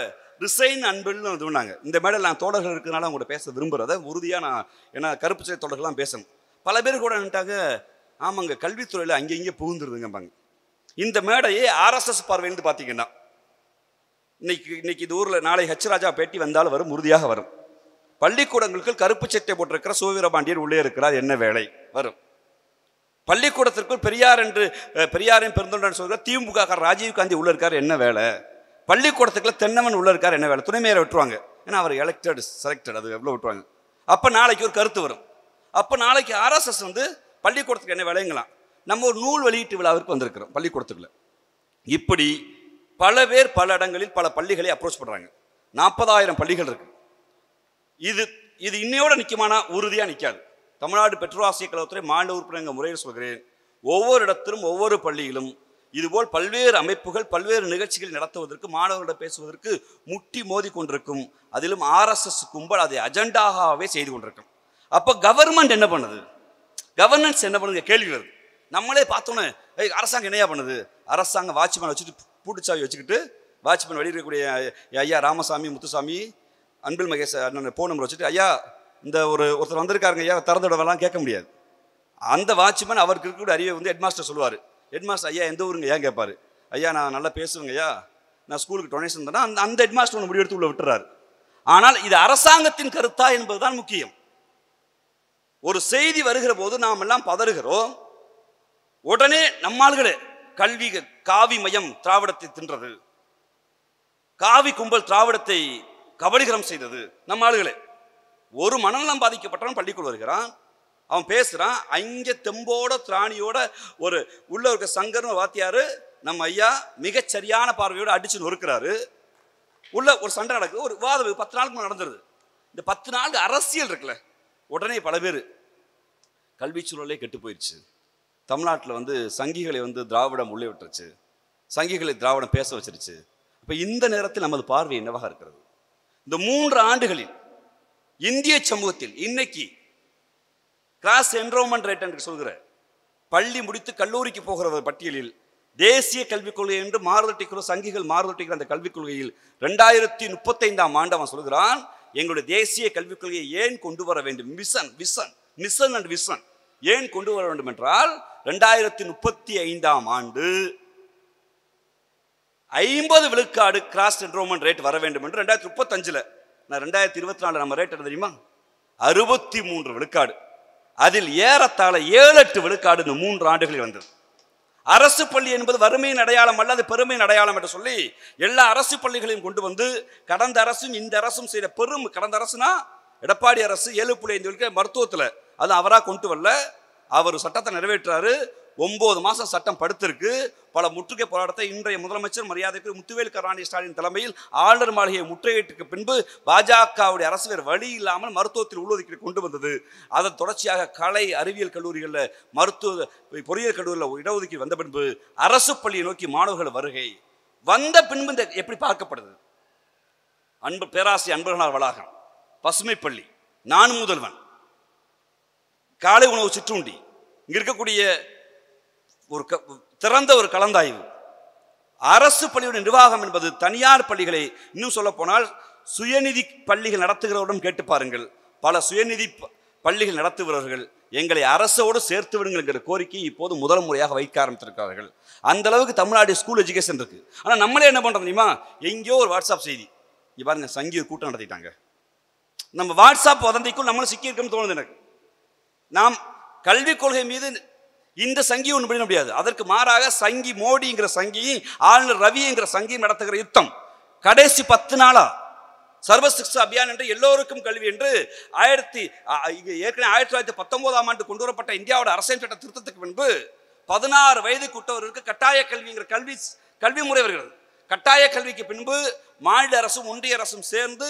ரிசைன் அன்புன்னு நாங்கள் இந்த மேடம் நான் தோழர்கள் இருக்கிறதுனால அவங்கள்ட்ட பேச விரும்புகிறத உறுதியாக நான் ஏன்னா கருப்பு செய்ய தோழர்கள்லாம் பேசணும் பல பேர் கூட நின்ட்டாங்க ஆமாங்க கல்வித்துறையில் அங்கே இங்கே புகுந்துருதுங்கம்பாங்க இந்த மேடையே ஆர்எஸ்எஸ் பார்வைன்னு பார்த்தீங்கன்னா இன்னைக்கு இன்னைக்கு இது ஊரில் நாளை ஹச் ராஜா பேட்டி வந்தாலும் வரும் உறுதியாக வரும் பள்ளிக்கூடங்களுக்கு கருப்பு சட்டை போட்டிருக்கிற சுவீரபாண்டியர் உள்ளே இருக்கிறார் என்ன வேலை வரும் பள்ளிக்கூடத்திற்குள் பெரியார் என்று பெரியாரின் பெருந்தொண்டன் சொல்கிற திமுக ராஜீவ் காந்தி உள்ளே இருக்கார் என்ன வேலை பள்ளிக்கூடத்துக்குள்ள தென்னவன் உள்ளே இருக்கார் என்ன வேலை துணை மேயரை விட்டுருவாங்க ஏன்னா அவர் எலெக்டட் செலக்டட் அது எவ்வளோ விட்டுருவாங்க அப்போ நாளைக்கு ஒரு கருத்து வரும் அப்போ நாளைக்கு ஆர்எஸ்எஸ் வந்து பள்ளிக்கூடத்துக்கு என்ன விளையங்களாம் நம்ம ஒரு நூல் வெளியீட்டு விழாவிற்கு வந்திருக்கிறோம் பள்ளிக்கூடத்துக்குள்ள இப்படி பல பேர் பல இடங்களில் பல பள்ளிகளை அப்ரோச் பண்ணுறாங்க நாற்பதாயிரம் பள்ளிகள் இருக்கு இது இது இன்னையோட நிற்குமானா உறுதியாக நிற்காது தமிழ்நாடு பெட்ரோஆசிய கழகத்துறை மாநில உறுப்பினர்கள் முறையில் சொல்கிறேன் ஒவ்வொரு இடத்திலும் ஒவ்வொரு பள்ளியிலும் இதுபோல் பல்வேறு அமைப்புகள் பல்வேறு நிகழ்ச்சிகள் நடத்துவதற்கு மாணவர்களிடம் பேசுவதற்கு முட்டி மோதி கொண்டிருக்கும் அதிலும் ஆர்எஸ்எஸ் கும்பல் அதை அஜெண்டாகவே செய்து கொண்டிருக்கும் அப்போ கவர்மெண்ட் என்ன பண்ணுது கவர்னன்ஸ் என்ன பண்ணுது கேள்வி வருது நம்மளே பார்த்தோன்னே ஏய் அரசாங்கம் என்னையா பண்ணுது அரசாங்கம் வாட்ச்மேன் வச்சுட்டு பூட்டுச்சாவி வச்சுக்கிட்டு வாட்ச்மேன் வெளியிடக்கூடிய ஐயா ராமசாமி முத்துசாமி அன்பில் மகேஷ் அண்ணன் ஃபோன் நம்பர் வச்சுட்டு ஐயா இந்த ஒரு ஒருத்தர் வந்திருக்காருங்க ஐயா திறந்து விடவெல்லாம் கேட்க முடியாது அந்த வாட்ச்மேன் அவருக்கு இருக்கக்கூடிய அறிவை வந்து ஹெட்மாஸ்டர் சொல்லுவார் ஹெட்மாஸ்டர் ஐயா எந்த ஊருங்க ஏன் கேட்பார் ஐயா நான் நல்லா பேசுவேங்க ஐயா நான் ஸ்கூலுக்கு டொனேஷன் தானே அந்த அந்த ஹெட்மாஸ்டர் ஒன்று முடிவெடுத்து உள்ள விட்டுறாரு ஆனால் இது அரசாங்கத்தின் கருத்தா என்பதுதான் முக்கியம் ஒரு செய்தி வருகிற போது நாம் எல்லாம் பதறுகிறோம் உடனே நம்மாள்களே கல்வி காவி மையம் திராவிடத்தை தின்றது காவி கும்பல் திராவிடத்தை கபலிகரம் செய்தது நம்ம ஆளுகளே ஒரு மனநலம் பாதிக்கப்பட்டவன் பள்ளிக்குள் வருகிறான் அவன் பேசுகிறான் அங்க தெம்போட திராணியோட ஒரு உள்ள இருக்க சங்கர்னு வாத்தியார் நம்ம ஐயா மிகச்சரியான பார்வையோடு அடிச்சு நொறுக்கிறாரு உள்ள ஒரு சண்டை நடக்குது ஒரு வாதம் பத்து நாளுக்கு நடந்துருது இந்த பத்து நாளுக்கு அரசியல் இருக்குல்ல உடனே பல பேர் கல்வி சூழலே கெட்டு போயிடுச்சு தமிழ்நாட்டில் வந்து சங்கிகளை வந்து திராவிடம் உள்ளே விட்டுருச்சு சங்கிகளை திராவிடம் பேச வச்சிருச்சு இப்போ இந்த நேரத்தில் நமது பார்வை என்னவாக இருக்கிறது இந்த மூன்று ஆண்டுகளில் இந்திய சமூகத்தில் இன்னைக்கு கிராஸ் என்ரோல்மெண்ட் ரேட் என்று சொல்கிற பள்ளி முடித்து கல்லூரிக்கு போகிற பட்டியலில் தேசிய கல்விக் கொள்கை என்று மாறுதட்டிக்கிற சங்கிகள் மாறுதட்டிக்கிற அந்த கல்விக் கொள்கையில் ரெண்டாயிரத்தி முப்பத்தைந்தாம் ஆண்டு அவன் சொல்கிறான் எங்களுடைய தேசிய கல்விக் கொள்கையை ஏன் கொண்டு வர வேண்டும் mission vision mission and vision ஏன் கொண்டு வர வேண்டும் என்றால் ரெண்டாயிரத்தி முப்பத்தி ஐந்தாம் ஆண்டு ஐம்பது விழுக்காடு கிராஸ் என்ரோல்மெண்ட் ரேட் வர வேண்டும் என்று ரெண்டாயிரத்தி முப்பத்தஞ்சில் நான் ரெண்டாயிரத்தி இருபத்தி நாலு நம்ம ரேட் தெரியுமா அறுபத்தி மூன்று விழுக்காடு அதில் ஏறத்தாழ ஏழு எட்டு விழுக்காடு இந்த மூன்று ஆண்டுகளில் வந்தது அரசு பள்ளி என்பது வறுமையின் அடையாளம் அல்ல அது பெருமையின் அடையாளம் என்று சொல்லி எல்லா அரசு பள்ளிகளையும் கொண்டு வந்து கடந்த அரசும் இந்த அரசும் செய்த பெரும் கடந்த அரசுனா எடப்பாடி அரசு ஏழு புள்ளி ஐந்து மருத்துவத்தில் அது அவராக கொண்டு வரல அவர் சட்டத்தை நிறைவேற்றாரு ஒன்பது மாதம் சட்டம் படுத்திருக்கு பல முற்றுகை போராட்டத்தை இன்றைய முதலமைச்சர் மரியாதைக்கு முத்துவேல் கருணாநிதி ஸ்டாலின் தலைமையில் ஆளுநர் மாளிகை முற்றுகையிட்டுக்கு பின்பு பாஜகவுடைய அரசு வேறு வழி இல்லாமல் மருத்துவத்தில் உள்ளொதுக்கீடு கொண்டு வந்தது அதன் தொடர்ச்சியாக கலை அறிவியல் கல்லூரிகளில் மருத்துவ பொறியியல் கல்லூரியில் இடஒதுக்கீடு வந்த பின்பு அரசு பள்ளியை நோக்கி மாணவர்கள் வருகை வந்த பின்பு இந்த எப்படி பார்க்கப்படுது அன்பு பேராசிரியர் அன்பர்களால் வளாகம் பசுமை பள்ளி நான் முதல்வன் காலை உணவு சிற்றுண்டி இங்கே இருக்கக்கூடிய ஒரு திறந்த ஒரு கலந்தாய்வு அரசு பள்ளியுடைய நிர்வாகம் என்பது தனியார் பள்ளிகளை இன்னும் சொல்ல போனால் சுயநிதி பள்ளிகள் நடத்துகிறவரிடம் கேட்டு பாருங்கள் பல சுயநிதி பள்ளிகள் நடத்துகிறவர்கள் எங்களை அரசோடு சேர்த்து என்கிற கோரிக்கை இப்போது முதல் முறையாக வைக்க ஆரம்பித்திருக்கிறார்கள் அந்த அளவுக்கு தமிழ்நாடு ஸ்கூல் எஜுகேஷன் இருக்குது ஆனால் நம்மளே என்ன பண்ணுறோம் தெரியுமா எங்கேயோ ஒரு வாட்ஸ்அப் செய்தி இங்கே பாருங்க சங்கீர் கூட்டம் நடத்திட்டாங்க நம்ம வாட்ஸ்அப் வதந்திக்குள் நம்மளும் சிக்கியிருக்கோம்னு தோணுது எனக்கு நாம் கல்விக் கொள்கை மீது இந்த சங்கி ஒன்று பண்ண முடியாது அதற்கு மாறாக சங்கி மோடிங்கிற சங்கியும் ஆளுநர் ரவிங்கிற சங்கியும் நடத்துகிற யுத்தம் கடைசி பத்து நாளா சர்வ சிக்ஷா அபியான் என்று எல்லோருக்கும் கல்வி என்று ஆயிரத்தி ஏற்கனவே ஆயிரத்தி தொள்ளாயிரத்தி பத்தொன்பதாம் ஆண்டு கொண்டு வரப்பட்ட இந்தியாவோட அரசியல் சட்ட திருத்தத்துக்கு முன்பு பதினாறு வயதுக்கு உட்டவர்களுக்கு கட்டாய கல்விங்கிற கல்வி கல்வி முறை வருகிறது கட்டாய கல்விக்கு பின்பு மாநில அரசும் ஒன்றிய அரசும் சேர்ந்து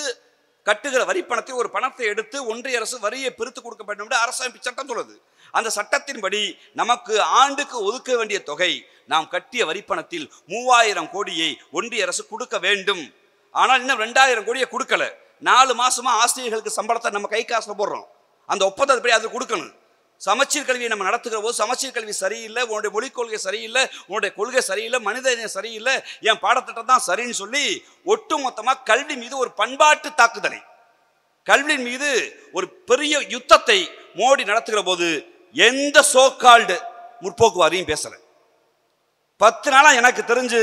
கட்டுகிற வரி பணத்தை ஒரு பணத்தை எடுத்து ஒன்றிய அரசு வரியை பிரித்து கொடுக்க வேண்டும் என்று அரசமைப்பு சட்டம் சொல்லுது அந்த சட்டத்தின்படி நமக்கு ஆண்டுக்கு ஒதுக்க வேண்டிய தொகை நாம் கட்டிய வரிப்பணத்தில் மூவாயிரம் கோடியை ஒன்றிய அரசு கொடுக்க வேண்டும் ஆனால் இன்னும் ரெண்டாயிரம் கோடியை கொடுக்கல நாலு மாசமா ஆசிரியர்களுக்கு சம்பளத்தை நம்ம கை காசில் போடுறோம் அந்த ஒப்பந்தத்தை படி அது கொடுக்கணும் சமச்சீர் கல்வியை நம்ம நடத்துகிற போது சமச்சீர் கல்வி சரியில்லை உன்னுடைய மொழிக் கொள்கை சரியில்லை உன்னுடைய கொள்கை சரியில்லை மனித சரியில்லை என் பாடத்திட்டம் தான் சரின்னு சொல்லி ஒட்டுமொத்தமாக கல்வி மீது ஒரு பண்பாட்டு தாக்குதலை கல்வியின் மீது ஒரு பெரிய யுத்தத்தை மோடி நடத்துகிற போது எந்த சோக்கால்டு முற்போக்கு வாரியும் பேசலை பத்து நாளாக எனக்கு தெரிஞ்சு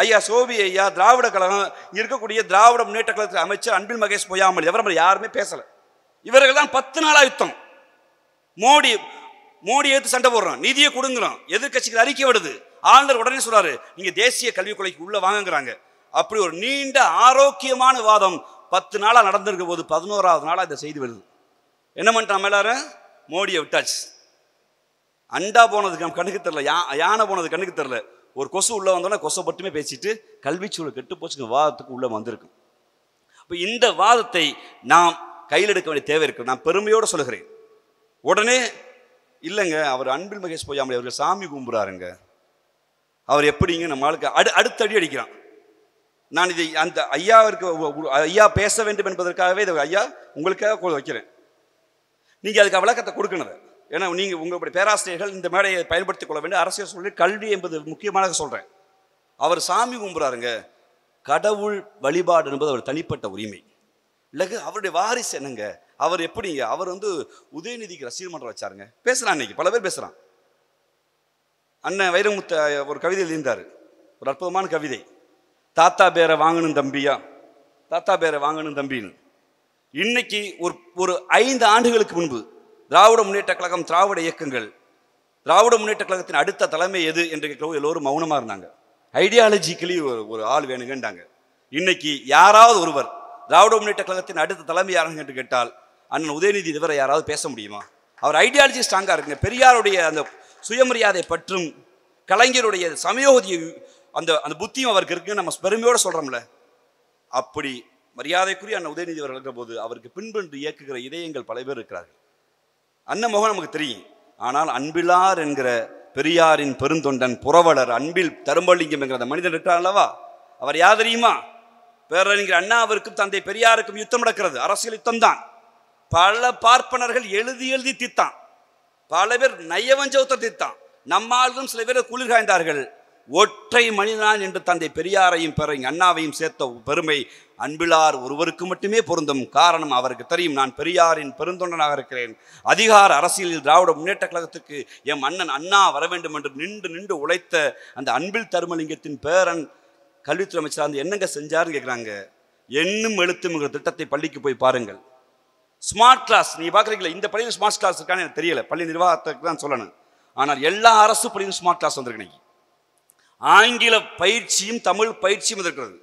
ஐயா சோபி ஐயா திராவிட கழகம் இருக்கக்கூடிய திராவிட முன்னேற்ற கழகத்தில் அமைச்சர் அன்பில் மகேஷ் பொய்யாமல் இவரம் யாருமே பேசலை இவர்கள் தான் பத்து நாளாக யுத்தம் மோடி மோடி எடுத்து சண்டை போடுறோம் நிதியை கொடுங்குறோம் எதிர்கட்சிகள் அறிக்கை விடுது ஆளுநர் உடனே சொல்றாரு நீங்க தேசிய கல்விக்குலைக்கு கொலைக்கு உள்ள வாங்குறாங்க அப்படி ஒரு நீண்ட ஆரோக்கியமான வாதம் பத்து நாளாக நடந்திருக்க போது பதினோராவது நாளாக இந்த செய்தி வருது என்ன பண்ணிட்டான் எல்லாரும் மோடியை விட்டாச்சு அண்டா போனதுக்கு நம்ம கண்ணுக்கு தெரில யா யானை போனது கண்ணுக்கு தெரில ஒரு கொசு உள்ளே வந்தோன்னா கொசை மட்டுமே பேசிட்டு கல்விச்சூழல் கெட்டு போச்சு வாதத்துக்கு உள்ளே வந்திருக்கும் அப்போ இந்த வாதத்தை நாம் கையில் எடுக்க வேண்டிய தேவை இருக்குது நான் பெருமையோடு சொல்லுகிறேன் உடனே இல்லைங்க அவர் அன்பில் மகேஷ் பொய்யாமலை அவர்கள் சாமி கும்புறாருங்க அவர் எப்படிங்க நம்ம ஆளுக்கு அடு அடுத்தடி அடிக்கிறான் நான் இதை அந்த ஐயாவிற்கு ஐயா பேச வேண்டும் என்பதற்காகவே இதை ஐயா உங்களுக்காக வைக்கிறேன் நீங்கள் அதுக்கு விளக்கத்தை கொடுக்கணும் ஏன்னா நீங்கள் உங்களுடைய பேராசிரியர்கள் இந்த மேடையை பயன்படுத்திக் கொள்ள வேண்டிய அரசியல் சொல்லி கல்வி என்பது முக்கியமாக சொல்கிறேன் அவர் சாமி கும்புறாருங்க கடவுள் வழிபாடு என்பது அவர் தனிப்பட்ட உரிமை இல்லைங்க அவருடைய வாரிசு என்னங்க அவர் எப்படிங்க அவர் வந்து உதயநிதிக்கு ரசிகர் மன்றம் வச்சாருங்க பேசுகிறான் இன்னைக்கு பல பேர் பேசுகிறான் அண்ணன் வைரமுத்த ஒரு கவிதை எழுதியிருந்தார் ஒரு அற்புதமான கவிதை தாத்தா பேரை வாங்கணும் தம்பியா தாத்தா பேரை வாங்கணும் தம்பின்னு இன்னைக்கு ஒரு ஒரு ஐந்து ஆண்டுகளுக்கு முன்பு திராவிட முன்னேற்ற கழகம் திராவிட இயக்கங்கள் திராவிட முன்னேற்ற கழகத்தின் அடுத்த தலைமை எது என்று கேட்கவும் எல்லோரும் மௌனமாக இருந்தாங்க ஐடியாலஜிக்கலி ஒரு ஒரு ஆள் வேணுங்கன்றாங்க இன்னைக்கு யாராவது ஒருவர் திராவிட முன்னேற்ற கழகத்தின் அடுத்த தலைமை யாருங்க என்று கேட்டால் அண்ணன் உதயநிதி இதுவரை யாராவது பேச முடியுமா அவர் ஐடியாலஜி ஸ்ட்ராங்காக இருக்குங்க பெரியாருடைய அந்த சுயமரியாதை பற்றும் கலைஞருடைய சமயோதிய அந்த அந்த புத்தியும் அவருக்கு இருக்குன்னு நம்ம பெருமையோடு சொல்கிறோம்ல அப்படி மரியாதைக்குரிய அண்ணன் உதயநிதி அவர் இருக்கிற போது அவருக்கு பின்பன்று இயக்குகிற இதயங்கள் பல பேர் இருக்கிறார்கள் அண்ணன் முகம் நமக்கு தெரியும் ஆனால் அன்பிலார் என்கிற பெரியாரின் பெருந்தொண்டன் புறவலர் அன்பில் தரும்பலிங்கம் என்கிற அந்த மனிதன் இருக்கிறார் அல்லவா அவர் யார் தெரியுமா பேரறிஞர் அண்ணாவிற்கும் தந்தை பெரியாருக்கும் யுத்தம் நடக்கிறது அரசியல் யுத்தம் தான் பல பார்ப்பனர்கள் எழுதி எழுதி தித்தான் பல பேர் நையவஞ்சோத்த தித்தான் நம்மாலும் சில பேர் குளிர்காய்ந்தார்கள் ஒற்றை மனிதனான் என்று தந்தை பெரியாரையும் பிற அண்ணாவையும் சேர்த்த பெருமை அன்பிலார் ஒருவருக்கு மட்டுமே பொருந்தும் காரணம் அவருக்கு தெரியும் நான் பெரியாரின் பெருந்தொண்டனாக இருக்கிறேன் அதிகார அரசியலில் திராவிட முன்னேற்ற கழகத்துக்கு என் அண்ணன் அண்ணா வர வேண்டும் என்று நின்று நின்று உழைத்த அந்த அன்பில் தருமலிங்கத்தின் பேரன் கல்வித்துறை அமைச்சர் அந்த என்னங்க செஞ்சாருன்னு கேட்குறாங்க என்னும் எழுத்துங்கிற திட்டத்தை பள்ளிக்கு போய் பாருங்கள் ஸ்மார்ட் கிளாஸ் நீ பார்க்குறீங்களா இந்த பள்ளியில் ஸ்மார்ட் கிளாஸ் இருக்கான்னு எனக்கு தெரியல பள்ளி நிர்வாகத்துக்கு தான் சொல்லணும் ஆனால் எல்லா அரசு பள்ளியும் ஸ்மார்ட் கிளாஸ் வந்திருக்கு ஆங்கில பயிற்சியும் தமிழ் பயிற்சியும் இருக்கிறது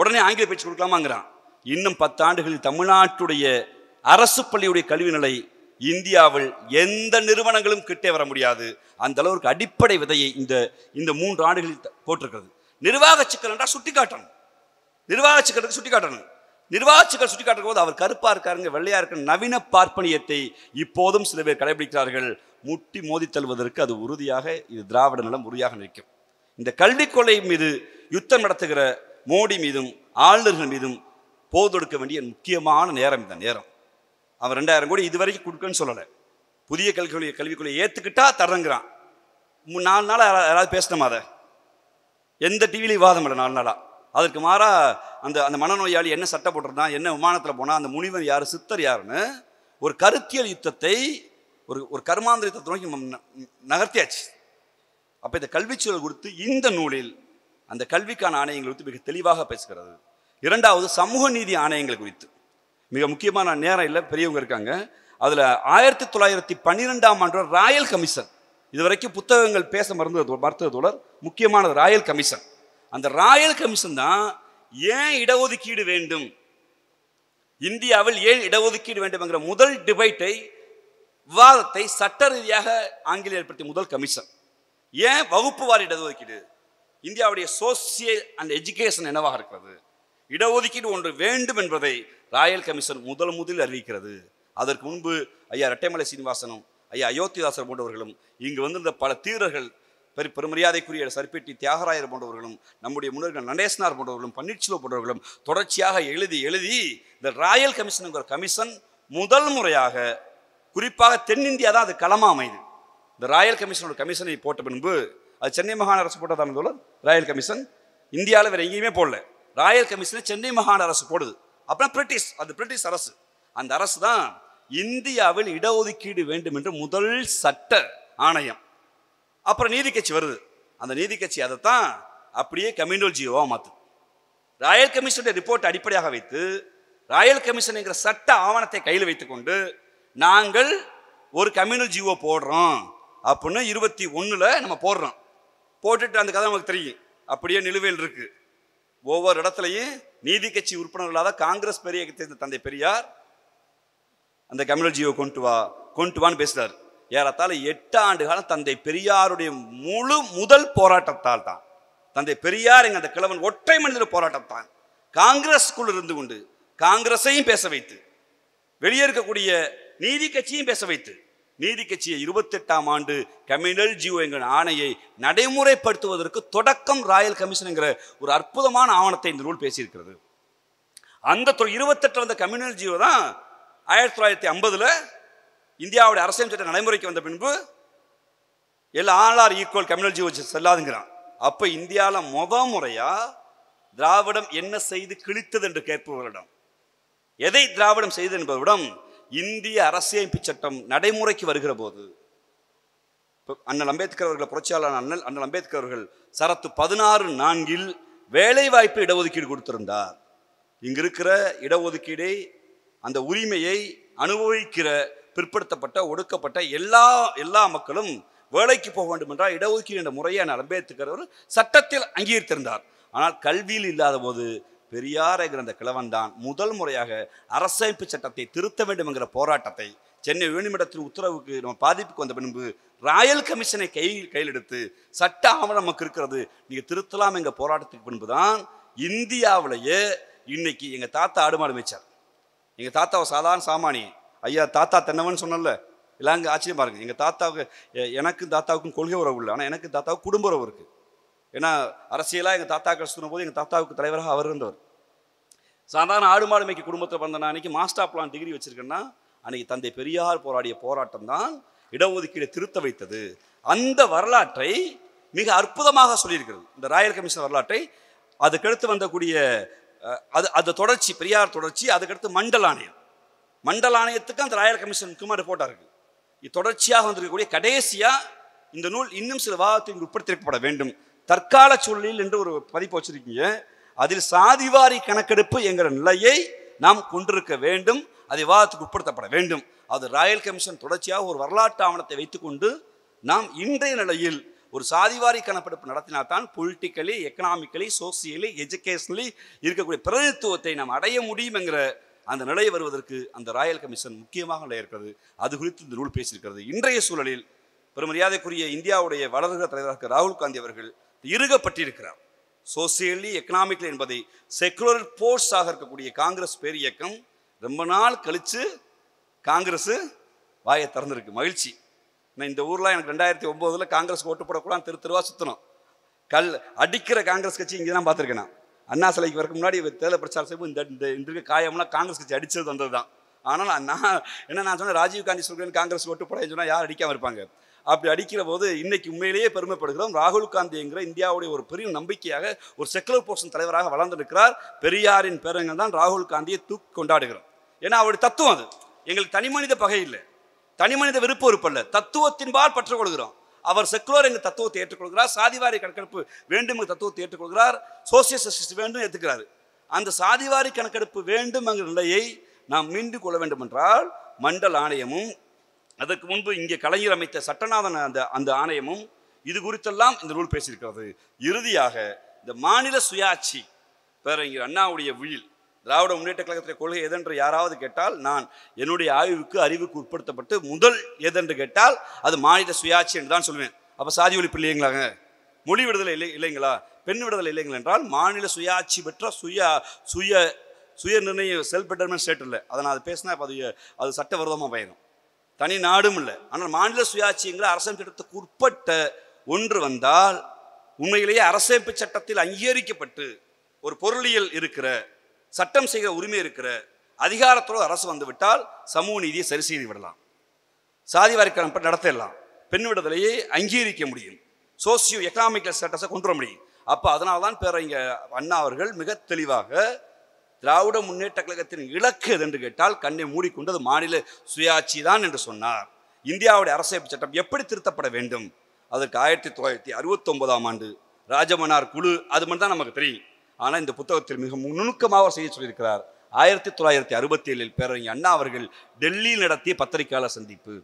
உடனே ஆங்கில பயிற்சி கொடுக்கலாமாங்கிறான் இன்னும் பத்து ஆண்டுகளில் தமிழ்நாட்டுடைய அரசு பள்ளியுடைய கல்வி நிலை இந்தியாவில் எந்த நிறுவனங்களும் கிட்டே வர முடியாது அந்த அளவுக்கு அடிப்படை விதையை இந்த இந்த மூன்று ஆண்டுகளில் போட்டிருக்கிறது நிர்வாக சிக்கல் என்றால் சுட்டி காட்டணும் நிர்வாக சிக்கலுக்கு சுட்டி காட்டணும் நிர்வாக சிக்கல் சுட்டி காட்டுற போது அவர் கருப்பா இருக்காருங்க வெள்ளையா இருக்க நவீன பார்ப்பனியத்தை இப்போதும் சில பேர் கடைபிடிக்கிறார்கள் முட்டி மோதி தள்ளுவதற்கு அது உறுதியாக இது திராவிட நலம் உறுதியாக நிற்கும் இந்த கல்வி கொலை மீது யுத்தம் நடத்துகிற மோடி மீதும் ஆளுநர்கள் மீதும் போதொடுக்க வேண்டிய முக்கியமான நேரம் இந்த நேரம் அவன் ரெண்டாயிரம் கோடி இதுவரைக்கும் கொடுக்கன்னு சொல்லலை புதிய கல்வி கல்விக் ஏற்றுக்கிட்டா தரங்கிறான் நாலு நாளாக யாராவது பேசணுமா அதை எந்த டிவிலையும் விவாதம் இல்லை நாலு நாளாக அதற்கு மாறாக அந்த அந்த மனநோயாளி என்ன சட்டை போட்டிருந்தா என்ன விமானத்தில் போனால் அந்த முனிவர் யார் சித்தர் யாருன்னு ஒரு கருத்தியல் யுத்தத்தை ஒரு ஒரு கர்மாந்திர யுத்தத்தை நோக்கி நகர்த்தியாச்சு அப்போ இந்த கல்விச்சூழல் குறித்து இந்த நூலில் அந்த கல்விக்கான ஆணையங்கள் குறித்து மிக தெளிவாக பேசுகிறது இரண்டாவது சமூக நீதி ஆணையங்கள் குறித்து மிக முக்கியமான நேரம் இல்லை பெரியவங்க இருக்காங்க அதில் ஆயிரத்தி தொள்ளாயிரத்தி பன்னிரெண்டாம் ஆண்டு ராயல் கமிஷன் இதுவரைக்கும் புத்தகங்கள் பேச மறந்தது மறுத்ததோடர் முக்கியமானது ராயல் கமிஷன் அந்த ராயல் கமிஷன் தான் ஏன் இடஒதுக்கீடு வேண்டும் இந்தியாவில் ஏன் இடஒதுக்கீடு வேண்டும் என்கிற முதல் டிபைட்டை விவாதத்தை சட்ட ரீதியாக ஆங்கிலேயர் பற்றி முதல் கமிஷன் ஏன் வாரி இடஒதுக்கீடு இந்தியாவுடைய சோசியல் அண்ட் எஜுகேஷன் என்னவாக இருக்கிறது இடஒதுக்கீடு ஒன்று வேண்டும் என்பதை ராயல் கமிஷன் முதல் முதலில் அறிவிக்கிறது அதற்கு முன்பு ஐயா ரெட்டைமலை சீனிவாசனும் ஐயா அயோத்திதாசர் போன்றவர்களும் இங்கு வந்திருந்த பல தீரர்கள் பெரு பெருமரியாதைக்குரிய சர்பேட்டி தியாகராயர் போன்றவர்களும் நம்முடைய முன்னர்கள் நடேசனார் போன்றவர்களும் பன்னீர்செல்வம் போன்றவர்களும் தொடர்ச்சியாக எழுதி எழுதி இந்த ராயல் கமிஷனுங்கிற கமிஷன் முதல் முறையாக குறிப்பாக தென்னிந்தியா தான் அது களமாக அமைது இந்த ராயல் கமிஷனோட கமிஷனை போட்ட பின்பு அது சென்னை மாகாண அரசு போட்டதான போல ராயல் கமிஷன் இந்தியாவில் வேறு எங்கேயுமே போடல ராயல் கமிஷனை சென்னை மாகாண அரசு போடுது அப்புறம் பிரிட்டிஷ் அது பிரிட்டிஷ் அரசு அந்த அரசு தான் இந்தியாவில் இடஒதுக்கீடு வேண்டும் என்று முதல் சட்ட ஆணையம் அப்புறம் நீதி கட்சி வருது அந்த நீதி கட்சி அதை தான் அப்படியே கம்யூனல் ஜியோவாக மாற்று ராயல் கமிஷனுடைய ரிப்போர்ட் அடிப்படையாக வைத்து ராயல் கமிஷன் என்கிற சட்ட ஆவணத்தை கையில் வைத்துக்கொண்டு நாங்கள் ஒரு கம்யூனல் ஜிஓ போடுறோம் அப்படின்னு இருபத்தி ஒன்றில் நம்ம போடுறோம் போட்டுட்டு அந்த கதை நமக்கு தெரியும் அப்படியே நிலுவையில் இருக்குது ஒவ்வொரு இடத்துலையும் நீதி கட்சி உறுப்பினர்களாக காங்கிரஸ் பெரிய தந்தை பெரியார் அந்த கம்யூனல் ஜியோ கொண்டு வா கொண்டு வான்னு பேசுகிறார் ஏறத்தால் எட்டு ஆண்டு காலம் தந்தை பெரியாருடைய முழு முதல் போராட்டத்தால் தான் தந்தை பெரியார் எங்கள் அந்த கிழவன் ஒற்றை மனிதர் போராட்டம் தான் காங்கிரஸ்க்குள் இருந்து கொண்டு காங்கிரஸையும் பேச வைத்து வெளியே இருக்கக்கூடிய நீதி கட்சியும் பேச வைத்து நீதி கட்சியை இருபத்தெட்டாம் ஆண்டு கம்யூனல் ஜியோ என்கிற ஆணையை நடைமுறைப்படுத்துவதற்கு தொடக்கம் ராயல் கமிஷன் என்கிற ஒரு அற்புதமான ஆவணத்தை இந்த நூல் பேசியிருக்கிறது அந்த இருபத்தெட்டு வந்த கம்யூனல் ஜியோ தான் ஆயிரத்தி தொள்ளாயிரத்தி ஐம்பதுல இந்தியாவுடைய அரசியல் சட்ட நடைமுறைக்கு வந்த பின்பு எல்லாம் all are equal communal G O செல்லாதுங்கிறான் அப்போ இந்தியாவில் முத முறையாக திராவிடம் என்ன செய்து கிழித்தது என்று கேட்பவர்களிடம் எதை திராவிடம் செய்தது என்பதுடன் இந்திய அரசியமைப்பு சட்டம் நடைமுறைக்கு வருகிற போது அண்ணல் அம்பேத்கர் அவர்கள் புரட்சியாளர் அண்ணல் அண்ணல் அம்பேத்கர் அவர்கள் சரத்து பதினாறு நான்கில் வேலை வாய்ப்பு இடஒதுக்கீடு கொடுத்திருந்தார் இங்கிருக்கிற இடஒதுக்கீடை அந்த உரிமையை அனுபவிக்கிற பிற்படுத்தப்பட்ட ஒடுக்கப்பட்ட எல்லா எல்லா மக்களும் வேலைக்கு போக வேண்டும் என்றால் இடஒதுக்கீடு என்ற முறையை அண்ணல் அம்பேத்கர் அவர் சட்டத்தில் அங்கீகரித்திருந்தார் ஆனால் கல்வியில் இல்லாத போது பெரியாரை என்கிற கிழவன் தான் முதல் முறையாக அரசமைப்பு சட்டத்தை திருத்த வேண்டும் என்கிற போராட்டத்தை சென்னை உயர்நீதிமன்றத்தின் உத்தரவுக்கு நம்ம பாதிப்புக்கு வந்த பின்பு ராயல் கமிஷனை கையில் கையில் எடுத்து சட்ட ஆவணம் நமக்கு இருக்கிறது நீங்கள் திருத்தலாம் எங்கள் போராட்டத்துக்கு பின்பு தான் இந்தியாவிலேயே இன்னைக்கு எங்கள் தாத்தா ஆடுமாடு மேய்ச்சார் எங்கள் தாத்தாவை சாதாரண சாமானி ஐயா தாத்தா தென்னவன் சொன்னல எல்லாங்க ஆச்சரியம் பாருங்க எங்கள் தாத்தாவுக்கு எனக்கும் தாத்தாவுக்கும் கொள்கை உறவு இல்லை ஆனால் எனக்கு தாத்தாவுக்கு குடும்ப உறவு இருக்குது ஏன்னா அரசியலாக எங்கள் தாத்தா சொல்லும் போது எங்கள் தாத்தாவுக்கு தலைவராக அவர் இருந்தவர் சாதாரண ஆடு மாடு மேய்க்கு குடும்பத்தில் பிறந்த அன்னைக்கு மாஸ்டர் பிளான் டிகிரி வச்சுருக்கேன்னா அன்றைக்கி தந்தை பெரியார் போராடிய போராட்டம் தான் இடஒதுக்கீடு திருத்த வைத்தது அந்த வரலாற்றை மிக அற்புதமாக சொல்லியிருக்கிறது இந்த ராயல் கமிஷன் வரலாற்றை அதுக்கடுத்து வந்தக்கூடிய அது அது தொடர்ச்சி பெரியார் தொடர்ச்சி அதுக்கடுத்து மண்டல் ஆணையம் மண்டல் ஆணையத்துக்கு அந்த ராயல் முக்கியமாக ரிப்போர்ட்டாக இருக்குது இது தொடர்ச்சியாக வந்திருக்கக்கூடிய கடைசியாக இந்த நூல் இன்னும் சில வாதத்திற்கு உட்படுத்தியிருக்கப்பட வேண்டும் தற்கால சூழலில் என்று ஒரு பதிப்பு வச்சிருக்கீங்க அதில் சாதிவாரி கணக்கெடுப்பு என்கிற நிலையை நாம் கொண்டிருக்க வேண்டும் அது விவாதத்துக்கு உட்படுத்தப்பட வேண்டும் அது ராயல் கமிஷன் தொடர்ச்சியாக ஒரு வரலாற்று ஆவணத்தை வைத்துக்கொண்டு நாம் இன்றைய நிலையில் ஒரு சாதிவாரி கணக்கெடுப்பு நடத்தினால்தான் பொலிட்டிக்கலி எக்கனாமிக்கலி சோசியலி எஜுகேஷனலி இருக்கக்கூடிய பிரதிநிதித்துவத்தை நாம் அடைய என்கிற அந்த நிலையை வருவதற்கு அந்த ராயல் கமிஷன் முக்கியமாக இருக்கிறது அது குறித்து இந்த நூல் பேசியிருக்கிறது இன்றைய சூழலில் பெருமரியாதைக்குரிய இந்தியாவுடைய வளர்கிற தலைவராக ராகுல் காந்தி அவர்கள் இருகப்பட்டிருக்கிறான் சோசியலி எக்கனாமிக்கலி என்பதை செக்குலர் ஆக இருக்கக்கூடிய காங்கிரஸ் பேர் இயக்கம் ரொம்ப நாள் கழித்து காங்கிரஸ் வாயை திறந்துருக்கு மகிழ்ச்சி நான் இந்த ஊரில் எனக்கு ரெண்டாயிரத்தி ஒம்போதில் காங்கிரஸ் ஓட்டு போடக்கூடாது திரு திருவா சுற்றணும் கல் அடிக்கிற காங்கிரஸ் கட்சி இங்கே தான் பார்த்துருக்கேன் நான் அண்ணா சிலைக்கு வரக்கு முன்னாடி தேர்தல் பிரச்சாரம் செய்யும் இந்த இந்த இன்றைக்கு காயம்லாம் காங்கிரஸ் கட்சி அடித்தது வந்தது தான் ஆனால் நான் என்ன நான் சொன்னேன் ராஜீவ் காந்தி சொல்கிறேன் காங்கிரஸ் ஓட்டு போட சொன்னால் யார் அடிக்காமல் இருப்பாங்க அப்படி அடிக்கிற போது இன்னைக்கு உண்மையிலேயே பெருமைப்படுகிறோம் ராகுல் காந்தி என்கிற இந்தியாவுடைய ஒரு பெரிய நம்பிக்கையாக ஒரு செக்குலர் போர்ஷன் தலைவராக வளர்ந்திருக்கிறார் பெரியாரின் பேரங்கள் தான் ராகுல் காந்தியை தூக்கி கொண்டாடுகிறோம் ஏன்னா அவருடைய தத்துவம் அது எங்களுக்கு தனி மனித பகை இல்லை தனி மனித விருப்பம் இருப்பல்ல தத்துவத்தின்பால் கொள்கிறோம் அவர் செக்குலர் எங்கள் தத்துவத்தை ஏற்றுக்கொள்கிறார் சாதிவாரி கணக்கெடுப்பு வேண்டும் எங்கள் தத்துவத்தை ஏற்றுக்கொள்கிறார் சோசியல் சஸ்டிஸ் வேண்டும் ஏற்றுக்கிறார் அந்த சாதிவாரி கணக்கெடுப்பு வேண்டும் என்கிற நிலையை நாம் மீண்டு கொள்ள வேண்டும் என்றால் மண்டல் ஆணையமும் அதற்கு முன்பு இங்கே கலைஞர் அமைத்த சட்டநாதன் அந்த அந்த ஆணையமும் இது குறித்தெல்லாம் இந்த நூல் பேசியிருக்கிறது இறுதியாக இந்த மாநில சுயாட்சி பேரறிஞர் அண்ணாவுடைய விழில் திராவிட முன்னேற்ற கழகத்தின் கொள்கை எதென்று யாராவது கேட்டால் நான் என்னுடைய ஆய்வுக்கு அறிவுக்கு உட்படுத்தப்பட்டு முதல் எதென்று கேட்டால் அது மாநில சுயாட்சி என்று தான் சொல்லுவேன் அப்போ சாதி ஒழிப்பு இல்லைங்களாங்க மொழி விடுதலை இல்லை இல்லைங்களா பெண் விடுதலை இல்லைங்களா என்றால் மாநில சுயாட்சி பெற்ற சுய சுய சுய நிர்ணய செல்ஃப் டிட்டர்மெண்ட் ஸ்டேட் இல்லை அதை நான் அது பேசினா அது அது சட்டவிரோதமாக பயணம் தனி நாடும் இல்லை ஆனால் மாநில சுயாட்சிங்கிற அரசமைப்பு சட்டத்துக்கு உட்பட்ட ஒன்று வந்தால் உண்மையிலேயே அரசமைப்பு சட்டத்தில் அங்கீகரிக்கப்பட்டு ஒரு பொருளியல் இருக்கிற சட்டம் செய்கிற உரிமை இருக்கிற அதிகாரத்தோடு அரசு வந்துவிட்டால் சமூக நீதியை சரி செய்து விடலாம் சாதி வாரிக்கிழமை நடத்திடலாம் பெண் விடுதலையை அங்கீகரிக்க முடியும் சோசியோ எக்கனாமிக்கல் ஸ்டேட்டஸை கொண்டு வர முடியும் அப்போ அதனால்தான் தான் பேர் இங்கே அண்ணா அவர்கள் மிக தெளிவாக திராவிட முன்னேற்ற கழகத்தின் இலக்கு எது என்று கேட்டால் கண்ணை மூடிக்கொண்டது மாநில சுயாட்சி தான் என்று சொன்னார் இந்தியாவுடைய அரசியல் சட்டம் எப்படி திருத்தப்பட வேண்டும் அதற்கு ஆயிரத்தி தொள்ளாயிரத்தி அறுபத்தொன்பதாம் ஆண்டு ராஜமன்னார் குழு அது மட்டும் தான் நமக்கு தெரியும் ஆனால் இந்த புத்தகத்தில் மிக நுணுக்கமாக அவர் செய்ய சொல்லியிருக்கிறார் ஆயிரத்தி தொள்ளாயிரத்தி அறுபத்தி ஏழில் பேரறிஞர் அண்ணா அவர்கள் டெல்லியில் நடத்திய பத்திரிகையாளர் சந்திப்பு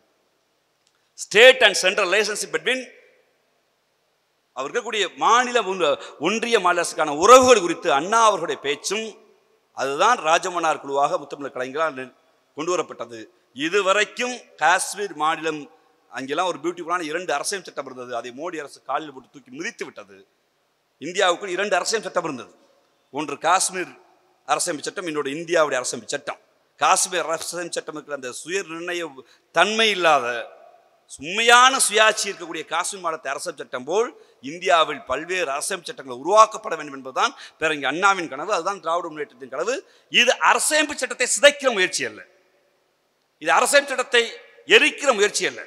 state and central relationship between அவர் இருக்கக்கூடிய மாநில ஒன்றிய அரசுக்கான உறவுகள் குறித்து அண்ணா அவர்களுடைய பேச்சும் அதுதான் ராஜமன்னார் குழுவாக முத்தமிழர் கலைஞர்களால் கொண்டு வரப்பட்டது இதுவரைக்கும் காஷ்மீர் மாநிலம் அங்கெல்லாம் ஒரு பியூட்டிஃபுல்லான இரண்டு அரசியல் சட்டம் இருந்தது அதை மோடி அரசு காலில் போட்டு தூக்கி மிதித்து விட்டது இந்தியாவுக்குள் இரண்டு அரசியல் சட்டம் இருந்தது ஒன்று காஷ்மீர் அரசியமைப்பு சட்டம் இன்னொரு இந்தியாவுடைய அரசியல் சட்டம் காஷ்மீர் அரசியல் சட்டம் இருக்கிற அந்த சுய நிர்ணய தன்மை இல்லாத உண்மையான சுயாட்சி இருக்கக்கூடிய காஷ்மீர் மாநிலத்தை அரசு சட்டம் போல் இந்தியாவில் பல்வேறு அரசியல் சட்டங்கள் உருவாக்கப்பட வேண்டும் என்பதுதான் பிறகு அண்ணாவின் கனவு அதுதான் திராவிட முன்னேற்றத்தின் கனவு இது அரசியமைப்பு சட்டத்தை சிதைக்கிற முயற்சி அல்ல இது அரசியல் சட்டத்தை எரிக்கிற முயற்சி அல்ல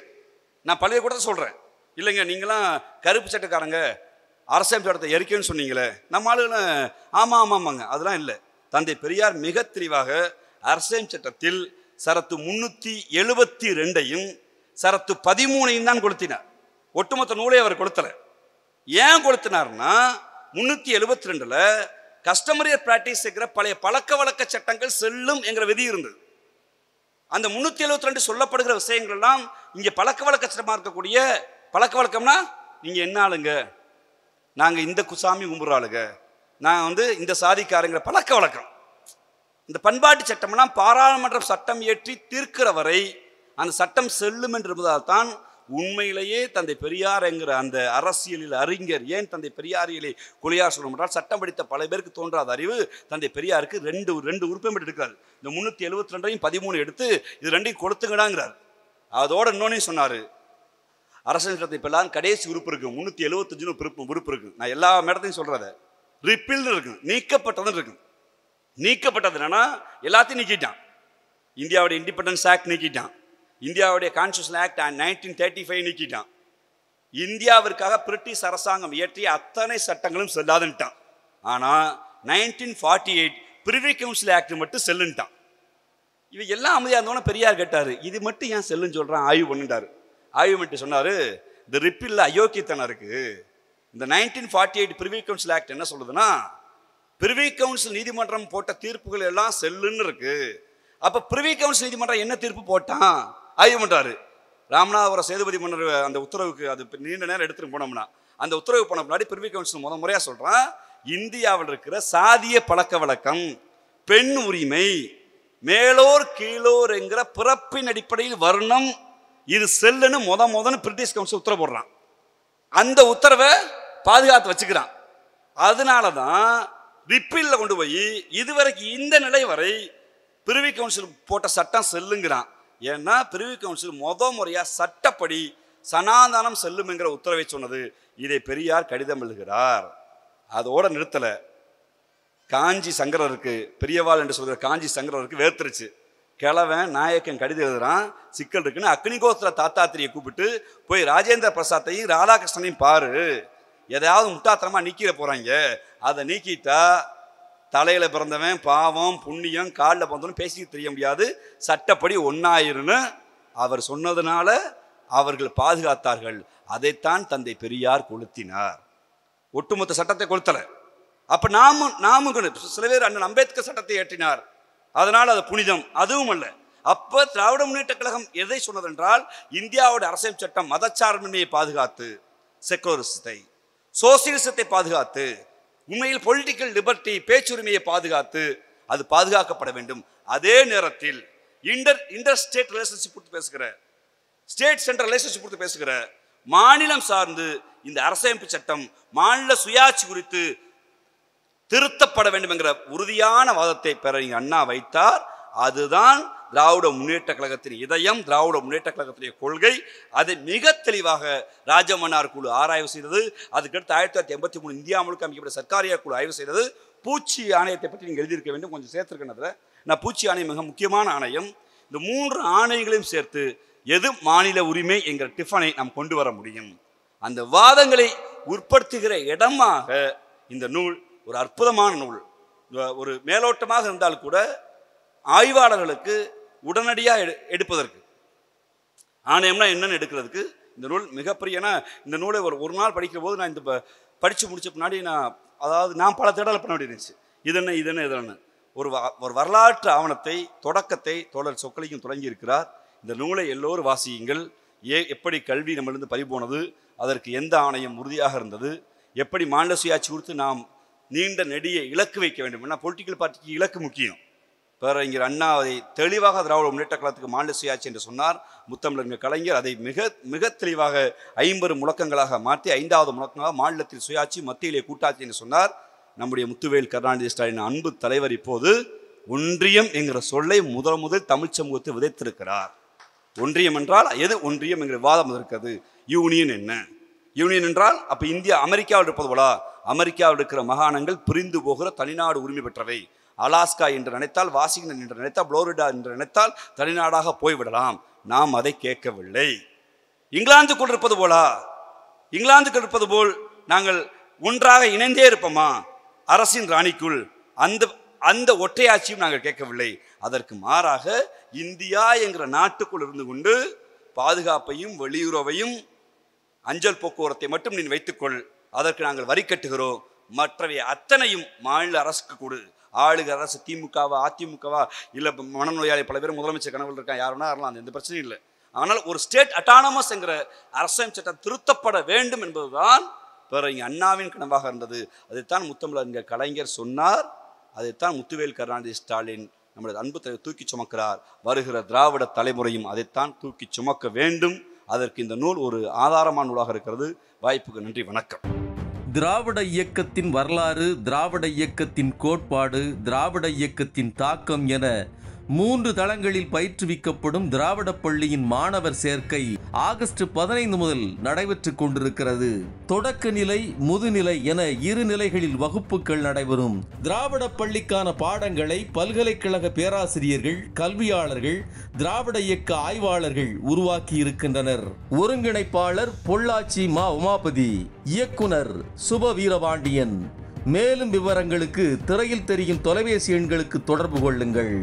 நான் பழைய கூட சொல்கிறேன் இல்லைங்க நீங்களாம் கருப்பு சட்டக்காரங்க அரசியல் சட்டத்தை எரிக்கணும்னு சொன்னீங்களே நம்ம ஆளுகளும் ஆமாம் ஆமாம் ஆமாங்க அதெல்லாம் இல்லை தந்தை பெரியார் மிக தெளிவாக அரசியல் சட்டத்தில் சரத்து முன்னூற்றி எழுபத்தி ரெண்டையும் சரத்து பதிமூணையும் தான் கொளுத்தினார் ஒட்டுமொத்த நூலை அவர் கொளுத்தல ஏன் கொளுத்தினார்னா முன்னூத்தி எழுபத்தி ரெண்டுல கஸ்டமரியர் பிராக்டிஸ் இருக்கிற பழைய பழக்க வழக்க சட்டங்கள் செல்லும் என்கிற விதி இருந்தது அந்த முன்னூற்றி எழுபத்தி ரெண்டு சொல்லப்படுகிற விஷயங்கள்லாம் இங்கே பழக்க வழக்க சட்டமாக இருக்கக்கூடிய பழக்க வழக்கம்னா நீங்கள் என்ன ஆளுங்க நாங்கள் இந்த குசாமி கும்புற ஆளுங்க நான் வந்து இந்த சாதிக்காரங்கிற பழக்க வழக்கம் இந்த பண்பாட்டு சட்டம்லாம் பாராளுமன்ற சட்டம் இயற்றி தீர்க்கிற வரை அந்த சட்டம் செல்லும் என்பதால் தான் உண்மையிலேயே தந்தை பெரியார் என்கிற அந்த அரசியலில் அறிஞர் ஏன் தந்தை பெரியாரியலை கொலையார் சொல்ல மாட்டால் சட்டம் படித்த பல பேருக்கு தோன்றாத அறிவு தந்தை பெரியாருக்கு ரெண்டு ரெண்டு உறுப்பினர் எடுக்கிறார் இந்த முந்நூற்றி எழுபத்தி ரெண்டையும் பதிமூணு எடுத்து இது ரெண்டையும் கொடுத்துங்கடாங்கிறார் அதோட இன்னொன்னே சொன்னார் அரசியல் சட்டத்தை பெல்லாம் கடைசி உறுப்பு இருக்குது முந்நூற்றி எழுபத்தஞ்சுன்னு உறுப்பு உறுப்பு இருக்குது நான் எல்லா மேடத்தையும் சொல்கிறத ரிப்பில் இருக்கு நீக்கப்பட்டதுன்னு இருக்கு நீக்கப்பட்டது என்னன்னா எல்லாத்தையும் நீக்கிட்டான் இந்தியாவோட இண்டிபெண்டன்ஸ் ஆக்ட் நீக்கிட்டான் இந்தியாவுடைய constitution act nineteen thirty five நீக்கிட்டான் இந்தியாவிற்காக பிரிட்டிஷ் அரசாங்கம் இயற்றிய அத்தனை சட்டங்களும் செல்லாதுன்ட்டான் ஆனால் nineteen forty eight privy council act மட்டும் செல்லுன்ட்டான் இவை எல்லாம் அமைதியாக இருந்தவொன்னே பெரியார் கேட்டார் இது மட்டும் ஏன் செல்லுன்னு சொல்கிறான் ஆய்வு பண்ணுட்டார் ஆய்வு பண்ணிட்டு சொன்னார் இந்த ரிப்பில் அயோக்கியத்தனம் இருக்குது இந்த nineteen forty eight privy council act என்ன சொல்லுதுன்னா பிரிவி கவுன்சில் நீதிமன்றம் போட்ட தீர்ப்புகள் எல்லாம் செல்லுன்னு இருக்குது அப்போ பிரிவி கவுன்சில் நீதிமன்றம் என்ன தீர்ப்பு போட்டான் ஆய்வு பண்ணுறாரு ராமநாதபுரம் சேதுபதி மன்னர் அந்த உத்தரவுக்கு அது நீண்ட நேரம் எடுத்துகிட்டு போனோம்னா அந்த உத்தரவு போன முன்னாடி பிரிவி கவுன்சில் முத முறையாக சொல்கிறான் இந்தியாவில் இருக்கிற சாதிய பழக்க வழக்கம் பெண் உரிமை மேலோர் கீழோர் என்கிற பிறப்பின் அடிப்படையில் வர்ணம் இது செல்லுன்னு முத முதன்னு பிரிட்டிஷ் கவுன்சில் உத்தரவு போடுறான் அந்த உத்தரவை பாதுகாத்து வச்சுக்கிறான் அதனால தான் ரிப்பீலில் கொண்டு போய் இதுவரைக்கும் இந்த நிலை வரை பிரிவி கவுன்சில் போட்ட சட்டம் செல்லுங்கிறான் ஏன்னா பிரிவு கவுன்சில் மொத முறையாக சட்டப்படி சனாதானம் செல்லும் என்கிற உத்தரவை சொன்னது இதை பெரியார் கடிதம் எழுகிறார் அதோட நிறுத்தலை காஞ்சி சங்கரருக்கு பெரியவாள் என்று சொல்கிற காஞ்சி சங்கரருக்கு வேர்த்துருச்சு கிழவன் நாயக்கன் கடிதம் எழுதுறான் சிக்கல் இருக்குன்னு அக்னிகோத்திர தாத்தாத்திரியை கூப்பிட்டு போய் ராஜேந்திர பிரசாத்தையும் ராதாகிருஷ்ணனையும் பாரு எதையாவது முட்டாத்தனமாக நீக்கிட போகிறாங்க அதை நீக்கிட்டா தலையில் பிறந்தவன் பாவம் புண்ணியம் காலில் பிறந்தவன் பேசி தெரிய முடியாது சட்டப்படி ஒன்றாயிருன்னு அவர் சொன்னதுனால அவர்கள் பாதுகாத்தார்கள் அதைத்தான் தந்தை பெரியார் கொளுத்தினார் ஒட்டுமொத்த சட்டத்தை கொளுத்தலை அப்போ நாமும் நாமும் சில பேர் அண்ணன் அம்பேத்கர் சட்டத்தை ஏற்றினார் அதனால் அது புனிதம் அதுவும் அல்ல அப்போ திராவிட முன்னேற்ற கழகம் எதை சொன்னதென்றால் இந்தியாவோட அரசியல் சட்டம் மதச்சார்பின்மையை பாதுகாத்து செக்குலரிசத்தை சோசியலிசத்தை பாதுகாத்து உண்மையில் பொலிட்டிக்கல் லிபர்ட்டி பேச்சுரிமையை பாதுகாத்து அது பாதுகாக்கப்பட வேண்டும் அதே நேரத்தில் இன்டர் இன்டர் ஸ்டேட் ரிலேஷன்ஷிப் கொடுத்து பேசுகிற ஸ்டேட் சென்டர் ரிலேஷன்ஷிப் கொடுத்து பேசுகிற மாநிலம் சார்ந்து இந்த அரசமைப்பு சட்டம் மாநில சுயாட்சி குறித்து திருத்தப்பட வேண்டும் என்கிற உறுதியான வாதத்தை பெற அண்ணா வைத்தார் அதுதான் திராவிட முன்னேற்ற கழகத்தின் இதயம் திராவிட முன்னேற்ற கழகத்தினுடைய கொள்கை அதை மிக தெளிவாக ராஜமன்னார் குழு ஆராய்வு செய்தது அதுக்கடுத்து ஆயிரத்தி தொள்ளாயிரத்தி எண்பத்தி மூணு இந்தியா முழுக்க அமைக்கப்பட்ட சர்க்காரியார் குழு ஆய்வு செய்தது பூச்சி ஆணையத்தை பற்றி நீங்கள் எழுதியிருக்க வேண்டும் கொஞ்சம் சேர்த்துருக்கேன் அதில் நான் பூச்சி ஆணையம் மிக முக்கியமான ஆணையம் இந்த மூன்று ஆணையங்களையும் சேர்த்து எது மாநில உரிமை என்கிற டிஃபனை நாம் கொண்டு வர முடியும் அந்த வாதங்களை உற்படுத்துகிற இடமாக இந்த நூல் ஒரு அற்புதமான நூல் ஒரு மேலோட்டமாக இருந்தால் கூட ஆய்வாளர்களுக்கு உடனடியாக எடு எடுப்பதற்கு ஆணையம்னா என்னென்னு எடுக்கிறதுக்கு இந்த நூல் மிகப்பெரிய ஏன்னா இந்த நூலை ஒரு ஒரு நாள் படிக்கிற போது நான் இந்த படித்து முடித்த பின்னாடி நான் அதாவது நான் பல தேடலை பண்ண என்ன இது இதென்ன இதென்னு ஒரு ஒரு வரலாற்று ஆவணத்தை தொடக்கத்தை தோழர் சொக்கலிக்கும் தொடங்கி இருக்கிறார் இந்த நூலை எல்லோரும் வாசியுங்கள் ஏ எப்படி கல்வி நம்மளிருந்து பறிபோனது அதற்கு எந்த ஆணையம் உறுதியாக இருந்தது எப்படி மாநில சுயாட்சி கொடுத்து நாம் நீண்ட நெடிய இலக்கு வைக்க வேண்டும் ஏன்னா பொலிட்டிக்கல் பார்ட்டிக்கு இலக்கு முக்கியம் பேரறிஞர் அண்ணா அதை தெளிவாக திராவிட முன்னேற்ற கழகத்துக்கு மாநில சுயாட்சி என்று சொன்னார் முத்தமிழர் கலைஞர் அதை மிக மிக தெளிவாக ஐம்பது முழக்கங்களாக மாற்றி ஐந்தாவது முழக்கமாக மாநிலத்தில் சுயாட்சி மத்தியிலே கூட்டாட்சி என்று சொன்னார் நம்முடைய முத்துவேல் கருணாநிதி ஸ்டாலின் அன்பு தலைவர் இப்போது ஒன்றியம் என்கிற சொல்லை முதல் முதல் தமிழ் சமூகத்தை விதைத்திருக்கிறார் ஒன்றியம் என்றால் எது ஒன்றியம் என்கிற வாதம் இருக்கிறது யூனியன் என்ன யூனியன் என்றால் அப்போ இந்தியா அமெரிக்காவில் இருப்பது போல அமெரிக்காவில் இருக்கிற மகாணங்கள் பிரிந்து போகிற தனிநாடு உரிமை பெற்றவை அலாஸ்கா என்று நினைத்தால் வாஷிங்டன் என்று நினைத்தால் புளோரிடா என்று நினைத்தால் தனிநாடாக போய்விடலாம் நாம் அதை கேட்கவில்லை இங்கிலாந்துக்குள் இருப்பது போலா இங்கிலாந்துக்கு இருப்பது போல் நாங்கள் ஒன்றாக இணைந்தே இருப்போமா அரசின் ராணிக்குள் அந்த அந்த ஒற்றையாட்சியும் நாங்கள் கேட்கவில்லை அதற்கு மாறாக இந்தியா என்கிற நாட்டுக்குள் இருந்து கொண்டு பாதுகாப்பையும் வெளியுறவையும் அஞ்சல் போக்குவரத்தை மட்டும் நீ வைத்துக்கொள் அதற்கு நாங்கள் வரி கட்டுகிறோம் மற்றவை அத்தனையும் மாநில அரசுக்கு கொடு ஆளுக அரசு திமுகவா அதிமுகவா இல்லை மனநோயாளி பல பேர் முதலமைச்சர் கனவு இருக்கான் யார் வேணா அந்த எந்த பிரச்சனையும் இல்லை ஆனால் ஒரு ஸ்டேட் அட்டானமஸ் என்கிற அரசியல் சட்டம் திருத்தப்பட வேண்டும் என்பதுதான் பிற இங்கே அண்ணாவின் கனவாக இருந்தது அதைத்தான் முத்தமிழர் கலைஞர் சொன்னார் அதைத்தான் முத்துவேல் கருணாநிதி ஸ்டாலின் நம்முடைய அன்பு தலைவர் தூக்கி சுமக்கிறார் வருகிற திராவிட தலைமுறையும் அதைத்தான் தூக்கி சுமக்க வேண்டும் அதற்கு இந்த நூல் ஒரு ஆதாரமான நூலாக இருக்கிறது வாய்ப்புக்கு நன்றி வணக்கம் திராவிட இயக்கத்தின் வரலாறு திராவிட இயக்கத்தின் கோட்பாடு திராவிட இயக்கத்தின் தாக்கம் என மூன்று தளங்களில் பயிற்றுவிக்கப்படும் திராவிட பள்ளியின் மாணவர் சேர்க்கை ஆகஸ்ட் பதினைந்து முதல் நடைபெற்று கொண்டிருக்கிறது தொடக்க நிலை முதுநிலை என இரு நிலைகளில் வகுப்புகள் நடைபெறும் திராவிட பள்ளிக்கான பாடங்களை பல்கலைக்கழக பேராசிரியர்கள் கல்வியாளர்கள் திராவிட இயக்க ஆய்வாளர்கள் உருவாக்கி இருக்கின்றனர் ஒருங்கிணைப்பாளர் பொள்ளாச்சி மா உமாபதி இயக்குனர் சுப வீரபாண்டியன் மேலும் விவரங்களுக்கு திரையில் தெரியும் தொலைபேசி எண்களுக்கு தொடர்பு கொள்ளுங்கள்